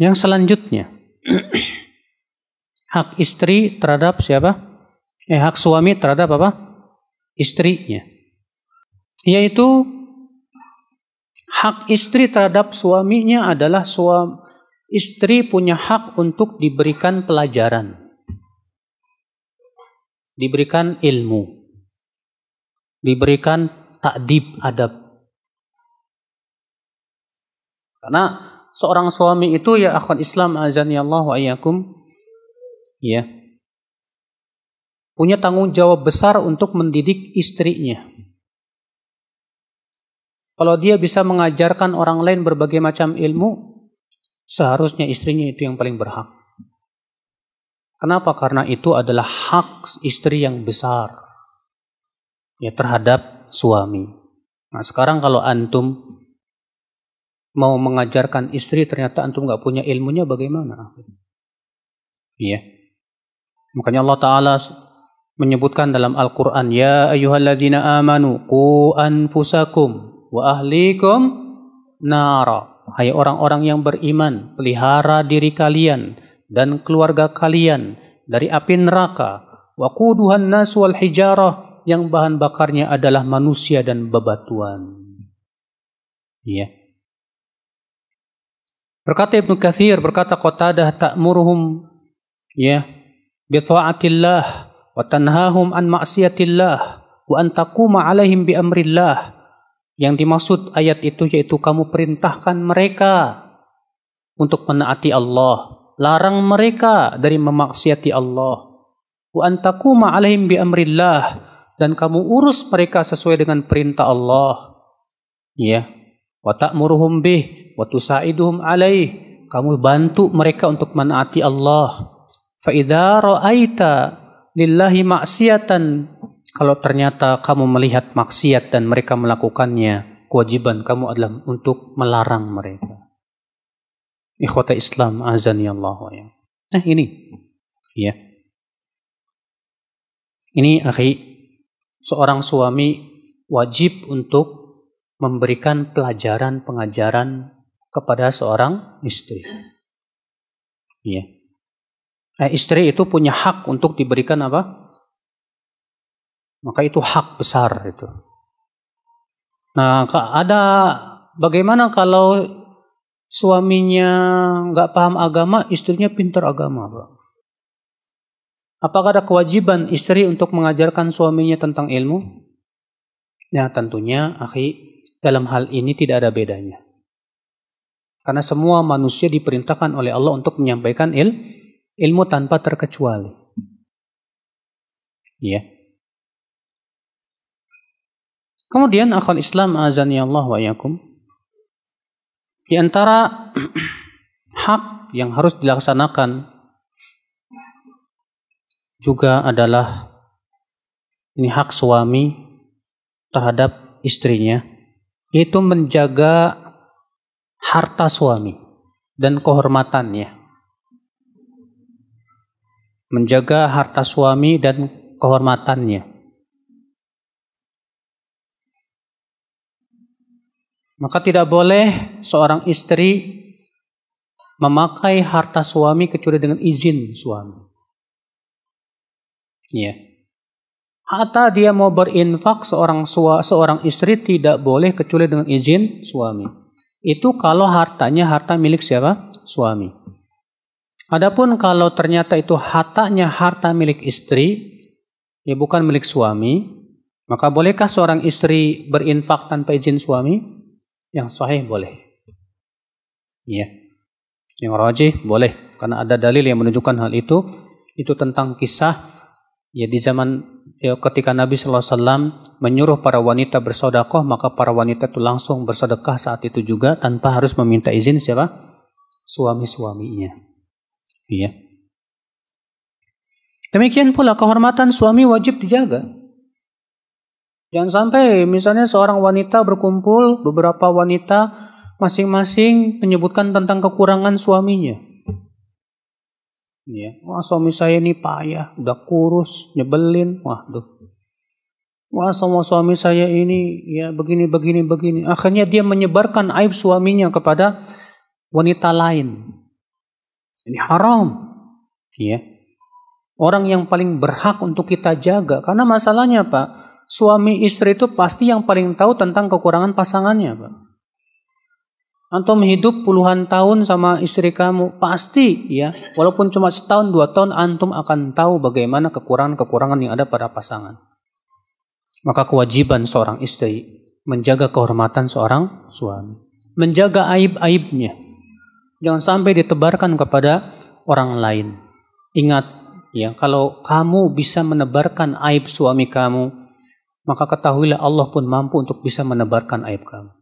yang selanjutnya hak istri terhadap siapa? Eh, hak suami terhadap apa? Istrinya. Yaitu hak istri terhadap suaminya adalah suami istri punya hak untuk diberikan pelajaran. Diberikan ilmu. Diberikan takdib adab. Karena seorang suami itu ya akhwat Islam azani Allah wa ayyakum ya punya tanggung jawab besar untuk mendidik istrinya. Kalau dia bisa mengajarkan orang lain berbagai macam ilmu, seharusnya istrinya itu yang paling berhak. Kenapa? Karena itu adalah hak istri yang besar ya terhadap suami. Nah, sekarang kalau antum mau mengajarkan istri ternyata antum nggak punya ilmunya bagaimana? Iya. Makanya Allah Taala menyebutkan dalam Al-Qur'an, "Ya ayuhaladina amanu ku anfusakum wa ahlikum nara." Hai orang-orang yang beriman, pelihara diri kalian dan keluarga kalian dari api neraka. Wa quduhan nas wal hijarah yang bahan bakarnya adalah manusia dan bebatuan. Iya. Berkata Ibnu Katsir, berkata Qatadah ta'muruhum ya bi tha'atillah wa tanhahum an ma'siyatillah wa an taquma 'alaihim bi amrillah. Yang dimaksud ayat itu yaitu kamu perintahkan mereka untuk menaati Allah, larang mereka dari memaksiati Allah. Wa an taquma 'alaihim bi amrillah dan kamu urus mereka sesuai dengan perintah Allah. Ya. Wa ta'muruhum bih wa tusaiduhum alaih kamu bantu mereka untuk menaati Allah fa idza raaita lillahi maksiatan kalau ternyata kamu melihat maksiat dan mereka melakukannya kewajiban kamu adalah untuk melarang mereka ikhwata Islam azani Allah ya nah ini ya ini akhi seorang suami wajib untuk memberikan pelajaran pengajaran kepada seorang istri. Iya. Eh, istri itu punya hak untuk diberikan apa? Maka itu hak besar itu. Nah, ada bagaimana kalau suaminya nggak paham agama, istrinya pintar agama, Pak? Apakah ada kewajiban istri untuk mengajarkan suaminya tentang ilmu? Ya, tentunya, akhi, dalam hal ini tidak ada bedanya. Karena semua manusia diperintahkan oleh Allah untuk menyampaikan il, ilmu tanpa terkecuali. Ya. Kemudian akal Islam azani Allah wa yakum. Di antara hak yang harus dilaksanakan juga adalah ini hak suami terhadap istrinya yaitu menjaga harta suami dan kehormatannya. Menjaga harta suami dan kehormatannya. Maka tidak boleh seorang istri memakai harta suami kecuali dengan izin suami. Ya. Hatta dia mau berinfak seorang sua, seorang istri tidak boleh kecuali dengan izin suami. Itu kalau hartanya harta milik siapa? Suami. Adapun kalau ternyata itu hartanya harta milik istri, ya bukan milik suami, maka bolehkah seorang istri berinfak tanpa izin suami? Yang sahih boleh. ya Yang rajih boleh karena ada dalil yang menunjukkan hal itu. Itu tentang kisah ya di zaman ya, ketika Nabi SAW menyuruh para wanita bersodakoh, maka para wanita itu langsung bersedekah saat itu juga tanpa harus meminta izin siapa suami-suaminya. Iya. Demikian pula kehormatan suami wajib dijaga. Jangan sampai misalnya seorang wanita berkumpul, beberapa wanita masing-masing menyebutkan tentang kekurangan suaminya. Ya. Wah suami saya ini payah, udah kurus, nyebelin. Wah tuh. Wah sama suami saya ini ya begini begini begini. Akhirnya dia menyebarkan aib suaminya kepada wanita lain. Ini haram. Ya. Orang yang paling berhak untuk kita jaga karena masalahnya Pak, suami istri itu pasti yang paling tahu tentang kekurangan pasangannya, Pak antum hidup puluhan tahun sama istri kamu pasti ya walaupun cuma setahun dua tahun antum akan tahu bagaimana kekurangan-kekurangan yang ada pada pasangan maka kewajiban seorang istri menjaga kehormatan seorang suami menjaga aib-aibnya jangan sampai ditebarkan kepada orang lain ingat ya kalau kamu bisa menebarkan aib suami kamu maka ketahuilah Allah pun mampu untuk bisa menebarkan aib kamu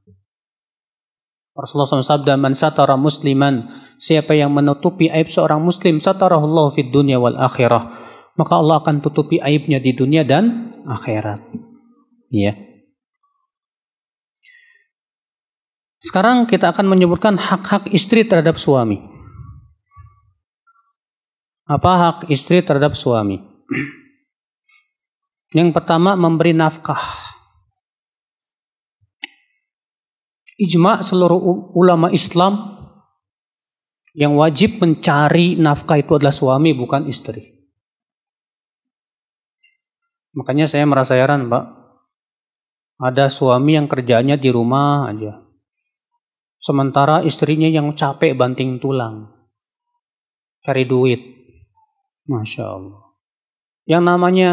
Rasulullah SAW sabda, "Man satara musliman, siapa yang menutupi aib seorang muslim, satarahullahu fid dunya wal akhirah." Maka Allah akan tutupi aibnya di dunia dan akhirat. Iya. Sekarang kita akan menyebutkan hak-hak istri terhadap suami. Apa hak istri terhadap suami? Yang pertama memberi nafkah. ijma seluruh ulama Islam yang wajib mencari nafkah itu adalah suami bukan istri. Makanya saya merasa heran, Pak. Ada suami yang kerjanya di rumah aja. Sementara istrinya yang capek banting tulang. Cari duit. Masya Allah. Yang namanya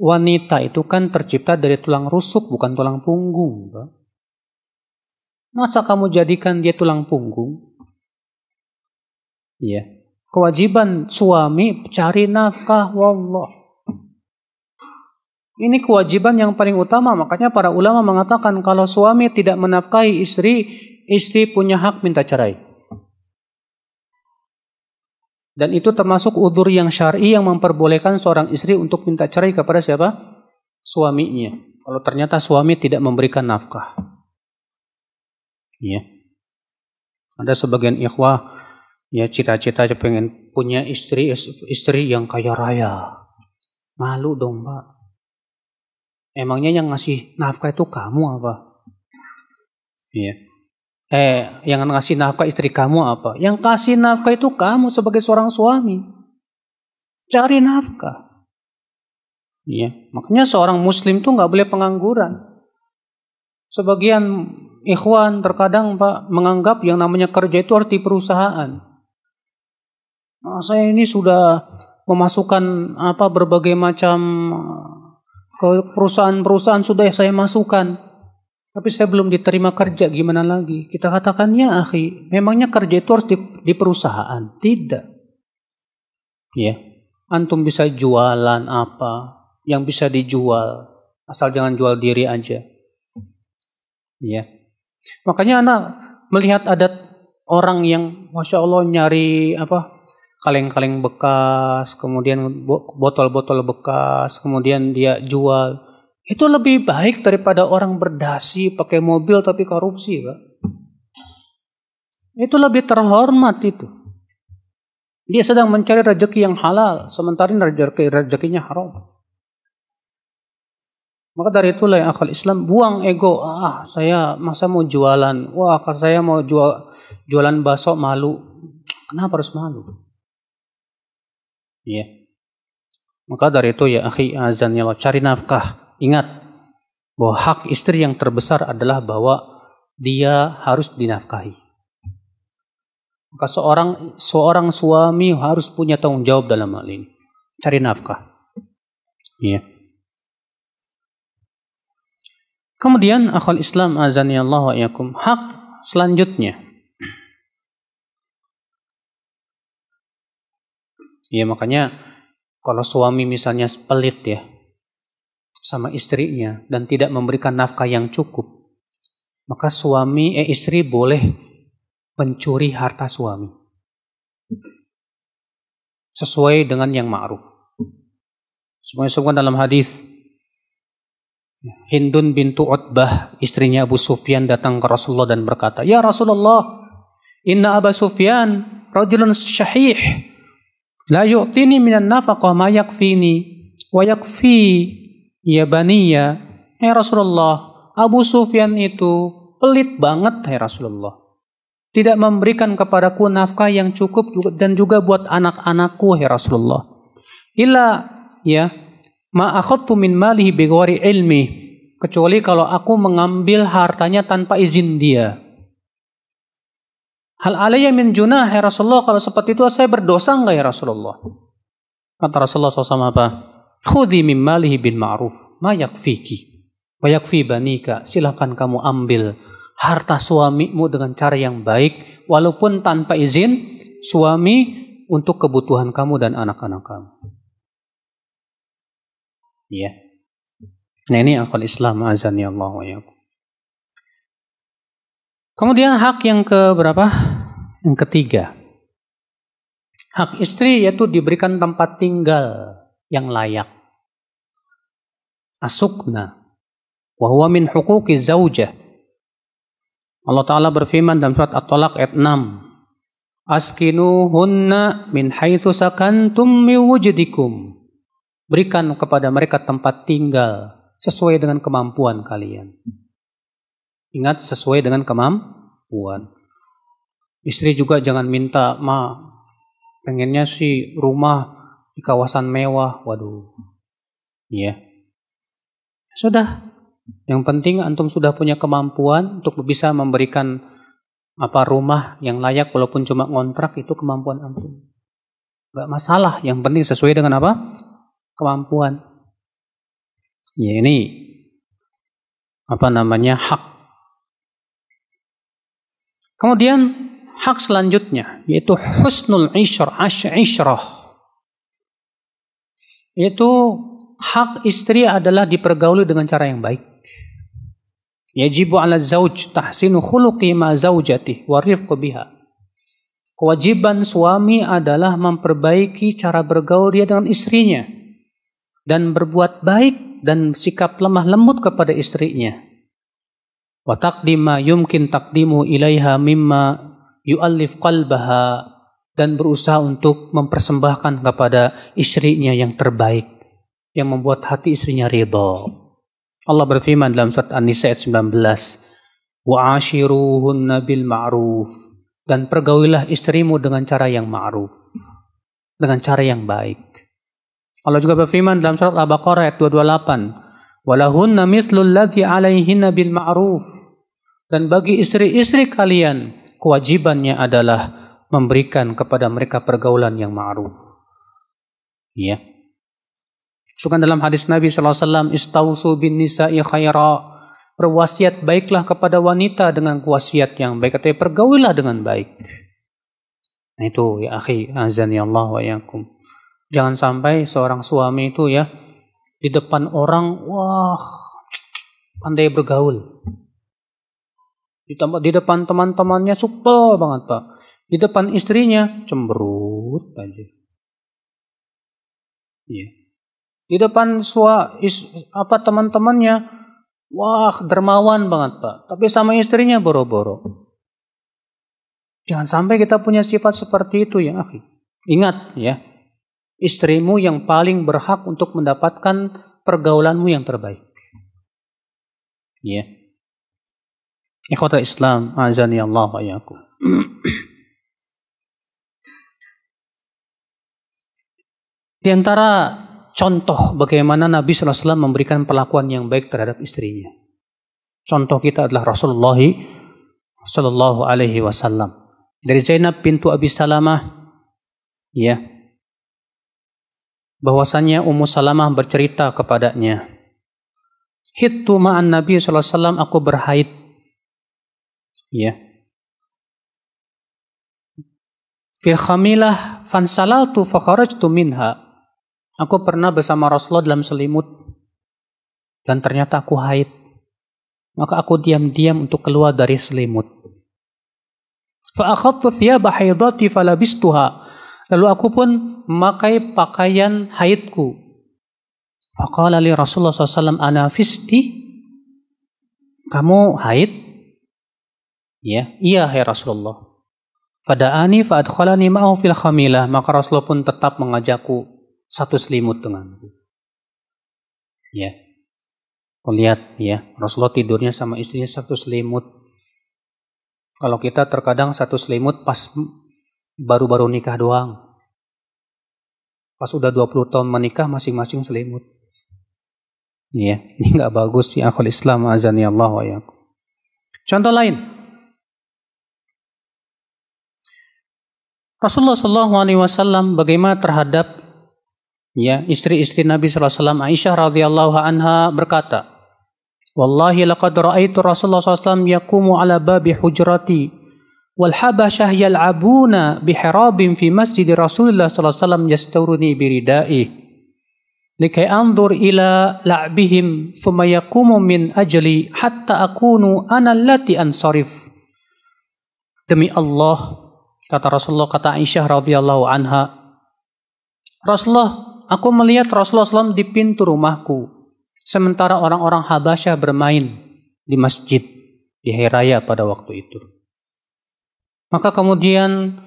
wanita itu kan tercipta dari tulang rusuk, bukan tulang punggung. Pak. Masa kamu jadikan dia tulang punggung? Ya. Kewajiban suami cari nafkah wallah. Ini kewajiban yang paling utama. Makanya para ulama mengatakan kalau suami tidak menafkahi istri, istri punya hak minta cerai. Dan itu termasuk udur yang syar'i yang memperbolehkan seorang istri untuk minta cerai kepada siapa? Suaminya. Kalau ternyata suami tidak memberikan nafkah ya. Ada sebagian ikhwah ya cita-cita pengen punya istri istri yang kaya raya. Malu dong, Pak. Emangnya yang ngasih nafkah itu kamu apa? Iya. Eh, yang ngasih nafkah istri kamu apa? Yang kasih nafkah itu kamu sebagai seorang suami. Cari nafkah. Iya, makanya seorang muslim tuh nggak boleh pengangguran. Sebagian ikhwan terkadang Pak menganggap yang namanya kerja itu arti perusahaan. Nah, saya ini sudah memasukkan apa berbagai macam eh, ke perusahaan-perusahaan sudah saya masukkan. Tapi saya belum diterima kerja gimana lagi? Kita katakan ya, akhi, memangnya kerja itu harus di, di perusahaan? Tidak. Ya. Antum bisa jualan apa yang bisa dijual asal jangan jual diri aja. Ya. Makanya anak melihat adat orang yang masya Allah nyari apa kaleng-kaleng bekas, kemudian botol-botol bekas, kemudian dia jual. Itu lebih baik daripada orang berdasi pakai mobil tapi korupsi, Pak. Itu lebih terhormat itu. Dia sedang mencari rezeki yang halal, sementara rezeki rezekinya haram. Maka dari itulah yang akal Islam buang ego. Ah, saya masa mau jualan. Wah, akal saya mau jual jualan bakso malu. Kenapa harus malu? Iya. Maka dari itu ya akhi azan ya cari nafkah. Ingat bahwa hak istri yang terbesar adalah bahwa dia harus dinafkahi. Maka seorang seorang suami harus punya tanggung jawab dalam hal ini. Cari nafkah. Iya. Yeah. Kemudian akhwal Islam azani Allah wa iyakum, hak selanjutnya. Ya makanya kalau suami misalnya pelit ya sama istrinya dan tidak memberikan nafkah yang cukup, maka suami eh istri boleh mencuri harta suami sesuai dengan yang ma'ruf. Semuanya semua dalam hadis Hindun bintu Utbah, istrinya Abu Sufyan datang ke Rasulullah dan berkata, Ya Rasulullah, inna Abu Sufyan rajulun syahih, la yu'tini minan nafaqah ma yakfini, wa yakfi ya baniya. Ya Rasulullah, Abu Sufyan itu pelit banget, ya Rasulullah. Tidak memberikan kepadaku nafkah yang cukup dan juga buat anak-anakku, ya Rasulullah. Illa, ya, Ma akhadtu min malihi bighairi ilmi kecuali kalau aku mengambil hartanya tanpa izin dia. Hal alayya min junah ya Rasulullah kalau seperti itu saya berdosa enggak ya Rasulullah? Kata Rasulullah SAW apa? Khudi min malihi bin ma'ruf ma yakfiki wa yakfi banika. Silahkan kamu ambil harta suamimu dengan cara yang baik walaupun tanpa izin suami untuk kebutuhan kamu dan anak-anak kamu. Ya. Nah ini akal Islam azan ya Allah ya Kemudian hak yang ke berapa? Yang ketiga. Hak istri yaitu diberikan tempat tinggal yang layak. Asukna. Wahuwa min hukuki zaujah. Allah Ta'ala berfirman dalam surat At-Talaq ayat 6. Askinuhunna min haitsu sakantum mi wujdikum Berikan kepada mereka tempat tinggal sesuai dengan kemampuan kalian. Ingat sesuai dengan kemampuan. Istri juga jangan minta, ma pengennya sih rumah di kawasan mewah. Waduh. Iya. Yeah. Sudah. Yang penting antum sudah punya kemampuan untuk bisa memberikan apa rumah yang layak walaupun cuma ngontrak itu kemampuan antum. Gak masalah, yang penting sesuai dengan apa? kemampuan. Ya, ini apa namanya hak. Kemudian hak selanjutnya yaitu husnul ishr isyrah. Yaitu hak istri adalah dipergauli dengan cara yang baik. Yajibu ala zauj tahsinu khuluqi ma zaujati wa rifqu biha. Kewajiban suami adalah memperbaiki cara bergaul dia dengan istrinya dan berbuat baik dan sikap lemah lembut kepada istrinya. Wa taqdima yumkin taqdimu ilaiha mimma yu'allif qalbaha dan berusaha untuk mempersembahkan kepada istrinya yang terbaik yang membuat hati istrinya ridha. Allah berfirman dalam surat An-Nisa ayat 19, "Wa ashiruhunna bil ma'ruf" dan pergaulilah istrimu dengan cara yang ma'ruf, dengan cara yang baik. Allah juga berfirman dalam surat Al-Baqarah ayat 228, "Walahunna mislul ladzi 'alaihinna bil ma'ruf." Dan bagi istri-istri kalian kewajibannya adalah memberikan kepada mereka pergaulan yang ma'ruf. Ya. Sukan dalam hadis Nabi sallallahu alaihi wasallam, "Istausu bin nisa'i khaira." Berwasiat baiklah kepada wanita dengan wasiat yang baik. Katanya pergaulilah dengan baik. Nah, itu ya akhi, azan ya Allah wa yakum. Jangan sampai seorang suami itu ya di depan orang wah pandai bergaul. Di, di depan teman-temannya supel banget pak. Di depan istrinya cemberut aja. Iya. Di depan sua is, apa teman-temannya wah dermawan banget pak. Tapi sama istrinya boro-boro. Jangan sampai kita punya sifat seperti itu ya Ingat ya, istrimu yang paling berhak untuk mendapatkan pergaulanmu yang terbaik. Ya. Ikhwata Islam, azani Allah wa Di antara contoh bagaimana Nabi SAW memberikan perlakuan yang baik terhadap istrinya. Contoh kita adalah Rasulullah SAW. Alaihi Wasallam. Dari Zainab pintu Abi Salamah, ya, Bahwasanya Ummu Salamah bercerita kepadanya. Hittu ma'an Nabi SAW aku berhaid. Ya. Fil khamilah fansalaltu fakharajtu minha. Aku pernah bersama Rasulullah dalam selimut dan ternyata aku haid. Maka aku diam-diam untuk keluar dari selimut. Fa akhadtu thiyaba haidati falabistuha Lalu aku pun memakai pakaian haidku. Faqala li Rasulullah SAW, Ana fisti? Kamu haid? Ya, iya hai Rasulullah. Fada'ani fa'adkhalani ma'ahu fil khamilah. Maka Rasulullah pun tetap mengajakku satu selimut denganku. Ya. Kau lihat ya, Rasulullah tidurnya sama istrinya satu selimut. Kalau kita terkadang satu selimut pas baru-baru nikah doang. Pas udah 20 tahun menikah masing-masing selimut. Iya, ya, ini nggak bagus ya akhul Islam azani Allah wa Contoh lain. Rasulullah Shallallahu Alaihi Wasallam bagaimana terhadap ya istri-istri Nabi saw Alaihi Wasallam Aisyah radhiyallahu anha berkata, Wallahi laqad ra'aitu Rasulullah SAW yakumu ala babi hujrati wal habasyah yal'abuna biharabim fi masjid Rasulullah sallallahu alaihi wasallam yasturuni biridai likai anzur ila la'bihim thumma yaqumu min ajli hatta akunu ana allati ansarif demi Allah kata Rasulullah kata Aisyah radhiyallahu anha Rasulullah aku melihat Rasulullah SAW di pintu rumahku sementara orang-orang Habasyah bermain di masjid di hari raya pada waktu itu. Maka kemudian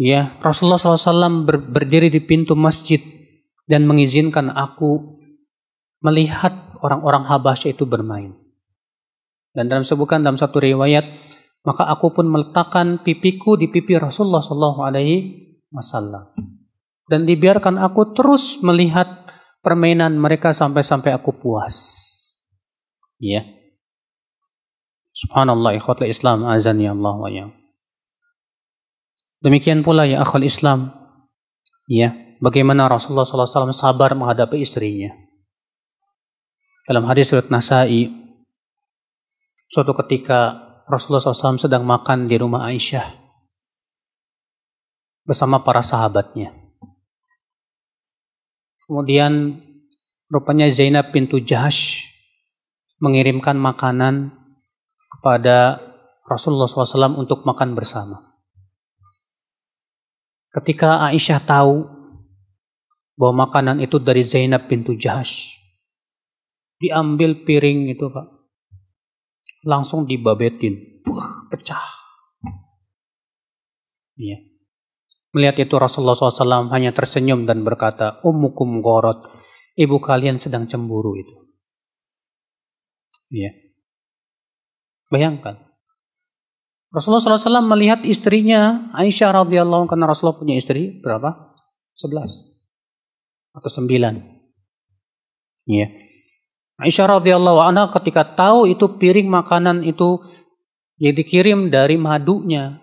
ya Rasulullah SAW ber, berdiri di pintu masjid dan mengizinkan aku melihat orang-orang habas itu bermain. Dan dalam sebutkan dalam satu riwayat, maka aku pun meletakkan pipiku di pipi Rasulullah Shallallahu Alaihi Wasallam dan dibiarkan aku terus melihat permainan mereka sampai-sampai aku puas. Ya. Subhanallah ikhwatul Islam azan ya Allah wa yang. Demikian pula ya akhul Islam. Ya, bagaimana Rasulullah SAW sabar menghadapi istrinya. Dalam hadis riwayat Nasai, suatu ketika Rasulullah SAW sedang makan di rumah Aisyah bersama para sahabatnya. Kemudian rupanya Zainab pintu Jahash mengirimkan makanan kepada Rasulullah SAW untuk makan bersama. Ketika Aisyah tahu bahwa makanan itu dari Zainab pintu Jahash, diambil piring itu Pak, langsung dibabetin, Buh, pecah. Ya. Melihat itu Rasulullah SAW hanya tersenyum dan berkata, umukum gorot, ibu kalian sedang cemburu itu. Ya. Bayangkan, Rasulullah SAW melihat istrinya Aisyah radhiyallahu karena Rasulullah punya istri berapa? 11 atau 9. ya Aisyah radhiyallahu anha ketika tahu itu piring makanan itu yang dikirim dari madunya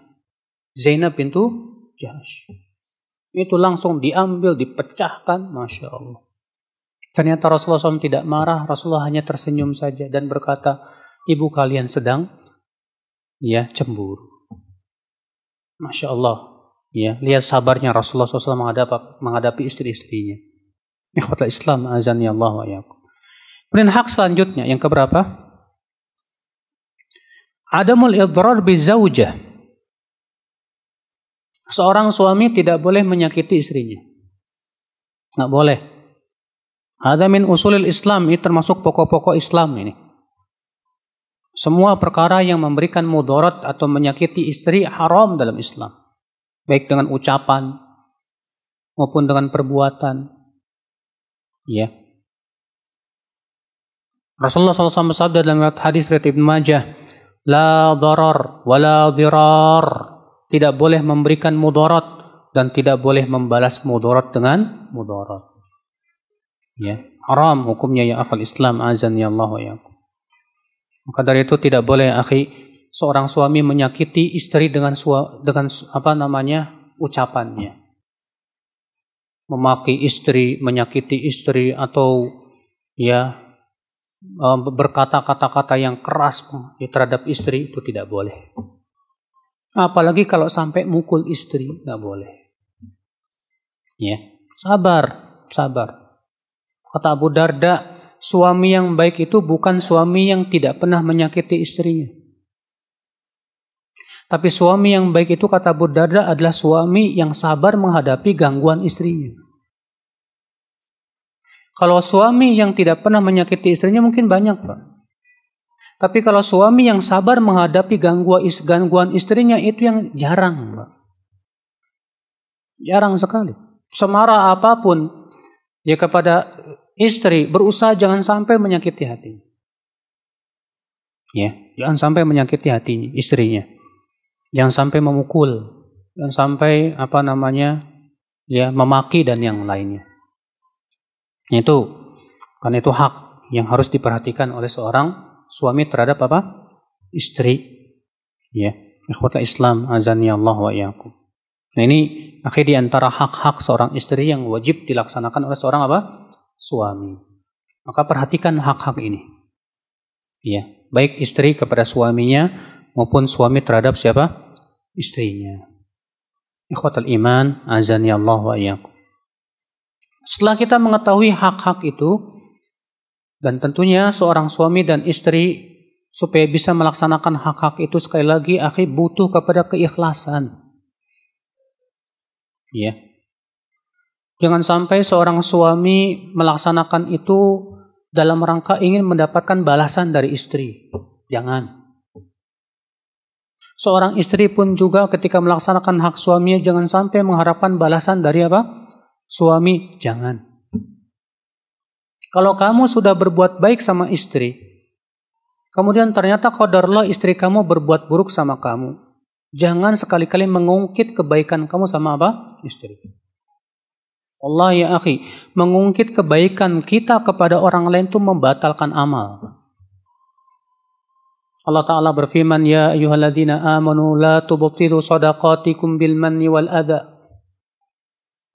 Zainab pintu jas Itu langsung diambil, dipecahkan, Masya Allah. Ternyata Rasulullah SAW tidak marah, Rasulullah hanya tersenyum saja dan berkata, ibu kalian sedang ya cemburu. Masya Allah. Ya, lihat sabarnya Rasulullah SAW menghadapi, menghadapi istri-istrinya. Ikhwatul Islam azan ya Allah wa Kemudian hak selanjutnya yang keberapa? Adamul idrar bi zaujah. Seorang suami tidak boleh menyakiti istrinya. Nggak boleh. Ada min usulil Islam, ini termasuk pokok-pokok Islam ini. Semua perkara yang memberikan mudarat atau menyakiti istri haram dalam Islam. Baik dengan ucapan maupun dengan perbuatan. Ya. Rasulullah SAW bersabda dalam hadis riwayat Ibn Majah, La darar wa la dirar. Tidak boleh memberikan mudarat dan tidak boleh membalas mudarat dengan mudarat. Ya, haram hukumnya ya akal Islam azan ya Allah ya. Maka dari itu tidak boleh akhi seorang suami menyakiti istri dengan sua, dengan apa namanya ucapannya. Memaki istri, menyakiti istri atau ya berkata kata-kata yang keras ya, terhadap istri itu tidak boleh. Apalagi kalau sampai mukul istri nggak boleh. Ya, sabar, sabar. Kata Abu Darda, suami yang baik itu bukan suami yang tidak pernah menyakiti istrinya. Tapi suami yang baik itu kata Buddha adalah suami yang sabar menghadapi gangguan istrinya. Kalau suami yang tidak pernah menyakiti istrinya mungkin banyak, Pak. Tapi kalau suami yang sabar menghadapi gangguan, gangguan istrinya itu yang jarang, Pak. Jarang sekali. Semarah apapun, ya kepada istri berusaha jangan sampai menyakiti hati. Ya, jangan sampai menyakiti hati istrinya. Jangan sampai memukul, jangan sampai apa namanya? ya memaki dan yang lainnya. Itu karena itu hak yang harus diperhatikan oleh seorang suami terhadap apa? istri. Ya, ikhwatul Islam azani Allah wa iyyakum. Nah ini akhir di antara hak-hak seorang istri yang wajib dilaksanakan oleh seorang apa? suami. Maka perhatikan hak-hak ini. Ya, baik istri kepada suaminya maupun suami terhadap siapa? Istrinya. Ikhwatul iman, azani Allah wa iyyakum. Setelah kita mengetahui hak-hak itu dan tentunya seorang suami dan istri supaya bisa melaksanakan hak-hak itu sekali lagi akhi butuh kepada keikhlasan. Ya, Jangan sampai seorang suami melaksanakan itu dalam rangka ingin mendapatkan balasan dari istri. Jangan. Seorang istri pun juga ketika melaksanakan hak suaminya jangan sampai mengharapkan balasan dari apa? Suami, jangan. Kalau kamu sudah berbuat baik sama istri, kemudian ternyata kodarlah istri kamu berbuat buruk sama kamu. Jangan sekali-kali mengungkit kebaikan kamu sama apa? Istri. Allah ya akhi, mengungkit kebaikan kita kepada orang lain itu membatalkan amal. Allah Ta'ala berfirman, Ya ayuhaladzina amanu la tubtilu sadaqatikum bil manni wal adha.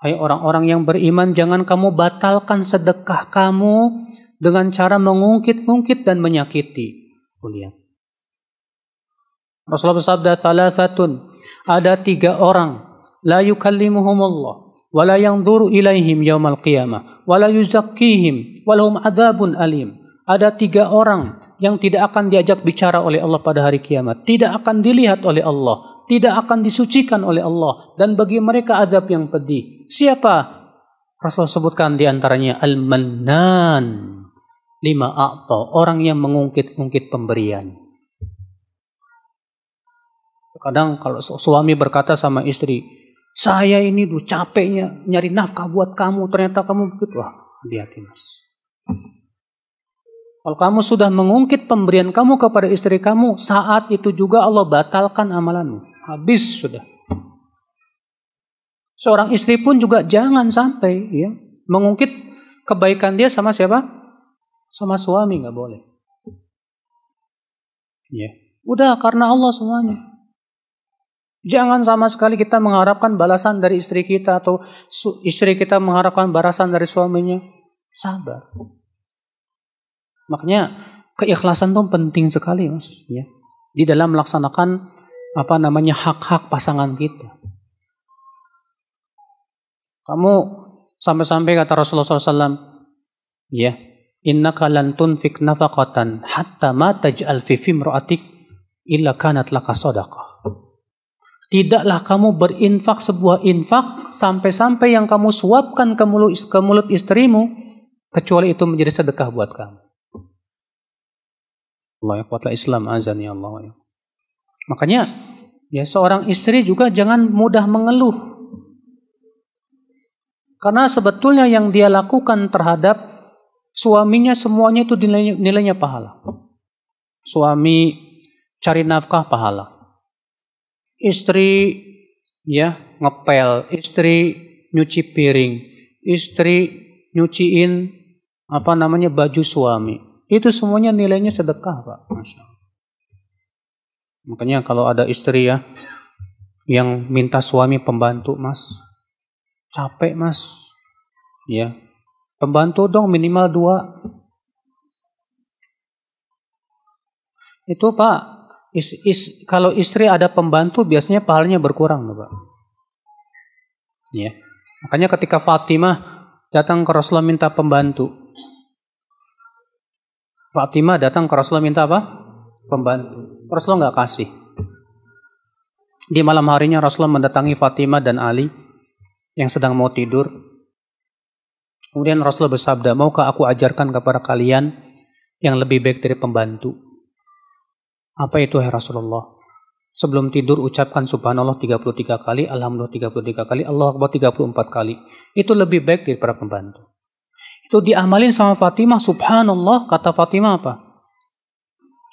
Hai orang-orang yang beriman, jangan kamu batalkan sedekah kamu dengan cara mengungkit-ungkit dan menyakiti. Lihat. Rasulullah bersabda, satu, ada tiga orang, la yukallimuhumullah wala yanzuru ilaihim yaumal qiyamah wala yuzakkihim walahum adabun alim ada tiga orang yang tidak akan diajak bicara oleh Allah pada hari kiamat tidak akan dilihat oleh Allah tidak akan disucikan oleh Allah dan bagi mereka adab yang pedih siapa Rasul sebutkan di antaranya al-mannan lima a'ta orang yang mengungkit-ungkit pemberian kadang kalau suami berkata sama istri saya ini tuh capeknya nyari nafkah buat kamu. Ternyata kamu begitu. Wah, hati-hati mas. Kalau kamu sudah mengungkit pemberian kamu kepada istri kamu, saat itu juga Allah batalkan amalanmu. Habis sudah. Seorang istri pun juga jangan sampai ya, mengungkit kebaikan dia sama siapa? Sama suami nggak boleh. Ya. Udah karena Allah semuanya. Jangan sama sekali kita mengharapkan balasan dari istri kita atau istri kita mengharapkan balasan dari suaminya. Sabar. Makanya keikhlasan itu penting sekali mas, ya. Di dalam melaksanakan apa namanya hak-hak pasangan kita. Kamu sampai-sampai kata Rasulullah SAW, ya, inna kalantun tunfik fakatan hatta mataj al fivim roatik illa kanat laka Tidaklah kamu berinfak sebuah infak sampai-sampai yang kamu suapkan ke mulut, istrimu, kecuali itu menjadi sedekah buat kamu. Allah ya Islam azan ya Allah. Ya. Makanya ya seorang istri juga jangan mudah mengeluh. Karena sebetulnya yang dia lakukan terhadap suaminya semuanya itu nilainya, nilainya pahala. Suami cari nafkah pahala istri ya ngepel, istri nyuci piring, istri nyuciin apa namanya baju suami. Itu semuanya nilainya sedekah, Pak. Masya Makanya kalau ada istri ya yang minta suami pembantu, Mas. Capek, Mas. Ya. Pembantu dong minimal dua. Itu Pak, is, is, kalau istri ada pembantu biasanya pahalanya berkurang loh Pak. Ya. Makanya ketika Fatimah datang ke Rasulullah minta pembantu. Fatimah datang ke Rasulullah minta apa? Pembantu. Rasulullah nggak kasih. Di malam harinya Rasulullah mendatangi Fatimah dan Ali yang sedang mau tidur. Kemudian Rasulullah bersabda, maukah aku ajarkan kepada kalian yang lebih baik dari pembantu? Apa itu ya Rasulullah? Sebelum tidur ucapkan subhanallah 33 kali, alhamdulillah 33 kali, Allah Akbar 34 kali. Itu lebih baik daripada pembantu. Itu diamalin sama Fatimah, subhanallah kata Fatimah apa?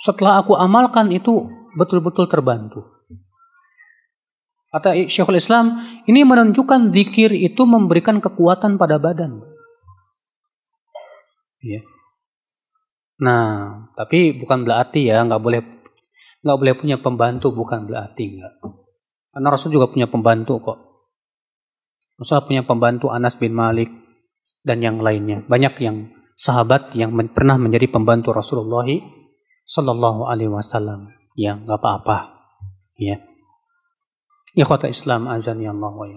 Setelah aku amalkan itu betul-betul terbantu. Kata Syekhul Islam, ini menunjukkan zikir itu memberikan kekuatan pada badan. Ya. Nah, tapi bukan berarti ya nggak boleh Nggak boleh punya pembantu bukan berarti nggak. Karena Rasul juga punya pembantu kok. Rasul punya pembantu Anas bin Malik dan yang lainnya. Banyak yang sahabat yang men pernah menjadi pembantu Rasulullah Sallallahu Alaihi Wasallam. yang nggak apa-apa. Ya. Ya kota Islam azan ya Allah wa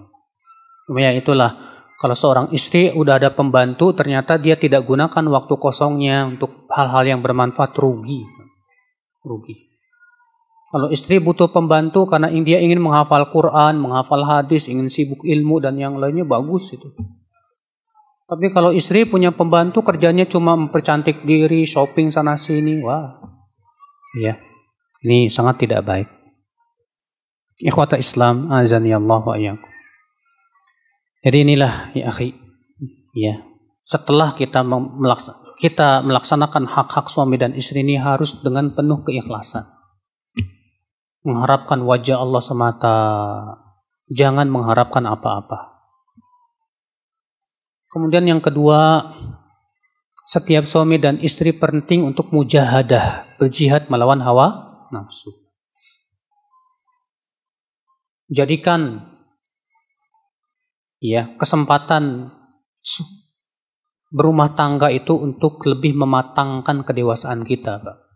Cuma ya itulah kalau seorang istri udah ada pembantu, ternyata dia tidak gunakan waktu kosongnya untuk hal-hal yang bermanfaat, rugi. Rugi. Kalau istri butuh pembantu karena dia ingin menghafal Quran, menghafal hadis, ingin sibuk ilmu dan yang lainnya bagus itu. Tapi kalau istri punya pembantu kerjanya cuma mempercantik diri, shopping sana sini, wah. Iya. Ini sangat tidak baik. Ikhwata Islam azani Allah wa Jadi inilah ya akhi. Ya. Setelah kita melaksanakan, kita melaksanakan hak-hak suami dan istri ini harus dengan penuh keikhlasan mengharapkan wajah Allah semata. Jangan mengharapkan apa-apa. Kemudian yang kedua, setiap suami dan istri penting untuk mujahadah, berjihad melawan hawa nafsu. Jadikan ya kesempatan berumah tangga itu untuk lebih mematangkan kedewasaan kita, Pak.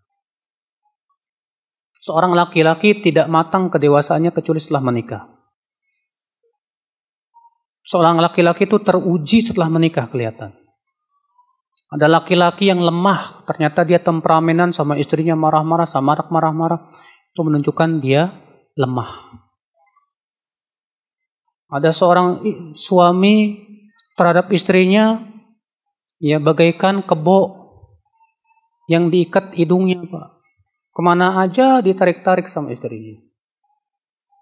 Seorang laki-laki tidak matang kedewasaannya kecuali setelah menikah. Seorang laki-laki itu teruji setelah menikah kelihatan. Ada laki-laki yang lemah, ternyata dia temperamenan sama istrinya marah-marah, sama marah-marah. Itu menunjukkan dia lemah. Ada seorang suami terhadap istrinya ya bagaikan kebo yang diikat hidungnya, Pak. Kemana aja ditarik-tarik sama istrinya.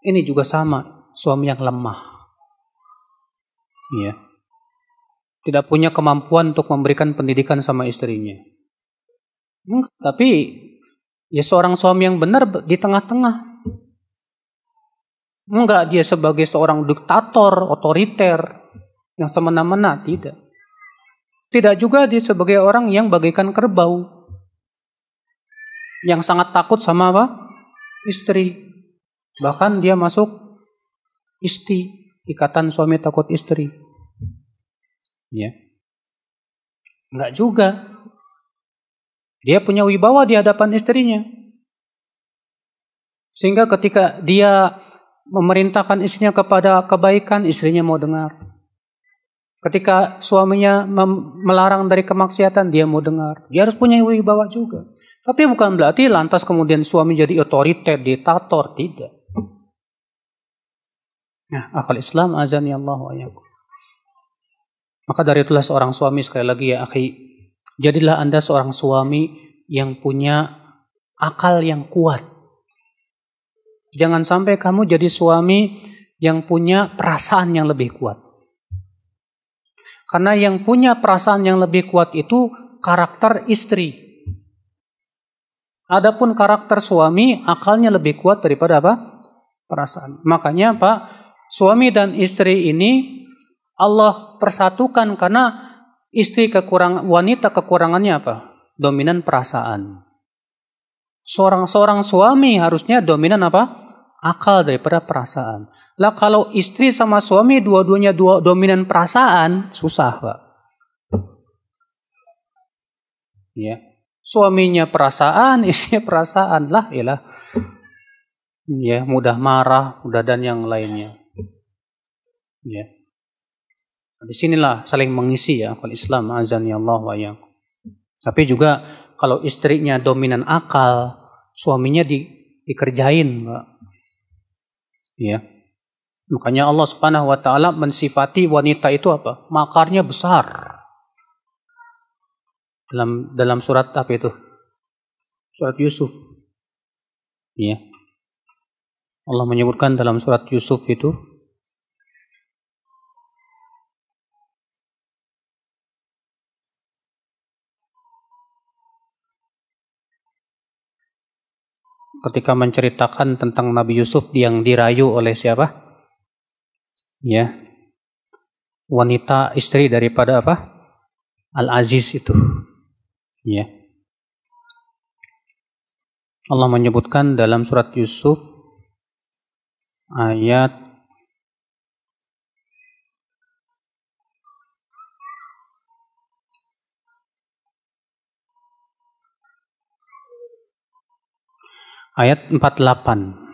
Ini juga sama, suami yang lemah. Ya. Tidak punya kemampuan untuk memberikan pendidikan sama istrinya. Hmm, tapi ya seorang suami yang benar di tengah-tengah. Enggak dia sebagai seorang diktator, otoriter yang semena-mena tidak. Tidak juga dia sebagai orang yang bagaikan kerbau yang sangat takut sama apa? Istri. Bahkan dia masuk isti, ikatan suami takut istri. Ya. Enggak juga. Dia punya wibawa di hadapan istrinya. Sehingga ketika dia memerintahkan istrinya kepada kebaikan, istrinya mau dengar. Ketika suaminya melarang dari kemaksiatan, dia mau dengar. Dia harus punya wibawa juga. Tapi bukan berarti lantas kemudian suami jadi otoriter, diktator, tidak. Nah, akal Islam azan ya Allah wa Maka dari itulah seorang suami sekali lagi ya akhi, jadilah Anda seorang suami yang punya akal yang kuat. Jangan sampai kamu jadi suami yang punya perasaan yang lebih kuat. Karena yang punya perasaan yang lebih kuat itu karakter istri. Adapun karakter suami akalnya lebih kuat daripada apa? perasaan. Makanya Pak, suami dan istri ini Allah persatukan karena istri kekurangan wanita kekurangannya apa? dominan perasaan. Seorang seorang suami harusnya dominan apa? akal daripada perasaan. Lah kalau istri sama suami dua-duanya dua dominan perasaan, susah, Pak. Ya. Yeah. Suaminya perasaan, istrinya perasaan. Lah ilah. Ya, mudah marah, mudah dan yang lainnya. Ya. Nah, sinilah saling mengisi ya kalau Islam azan ya Allah wa yang. Tapi juga kalau istrinya dominan akal, suaminya di, dikerjain, Mbak. Ya. Makanya Allah Subhanahu wa taala mensifati wanita itu apa? Makarnya besar dalam dalam surat apa itu? Surat Yusuf. Ya. Allah menyebutkan dalam surat Yusuf itu ketika menceritakan tentang Nabi Yusuf yang dirayu oleh siapa? Ya. Wanita istri daripada apa? Al Aziz itu Ya. Allah menyebutkan dalam surat Yusuf ayat ayat 48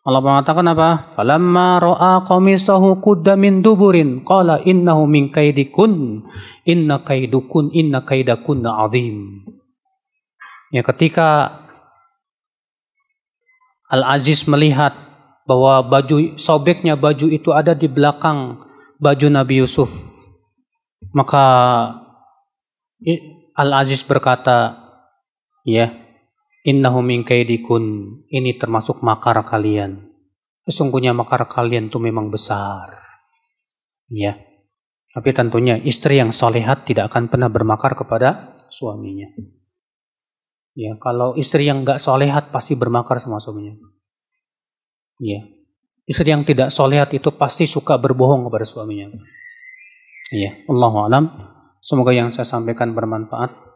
Allah mengatakan apa? Falamma ra'a qamisahu qudda min duburin qala innahu min kaidikun inna kaidukun inna kaidakun azim. Ya ketika Al Aziz melihat bahwa baju sobeknya baju itu ada di belakang baju Nabi Yusuf. Maka Al Aziz berkata, ya, Innahu min Ini termasuk makar kalian. Sesungguhnya makar kalian itu memang besar. Ya. Tapi tentunya istri yang solehat tidak akan pernah bermakar kepada suaminya. Ya, kalau istri yang nggak solehat pasti bermakar sama suaminya. Ya, istri yang tidak solehat itu pasti suka berbohong kepada suaminya. Ya, Allah alam. Semoga yang saya sampaikan bermanfaat.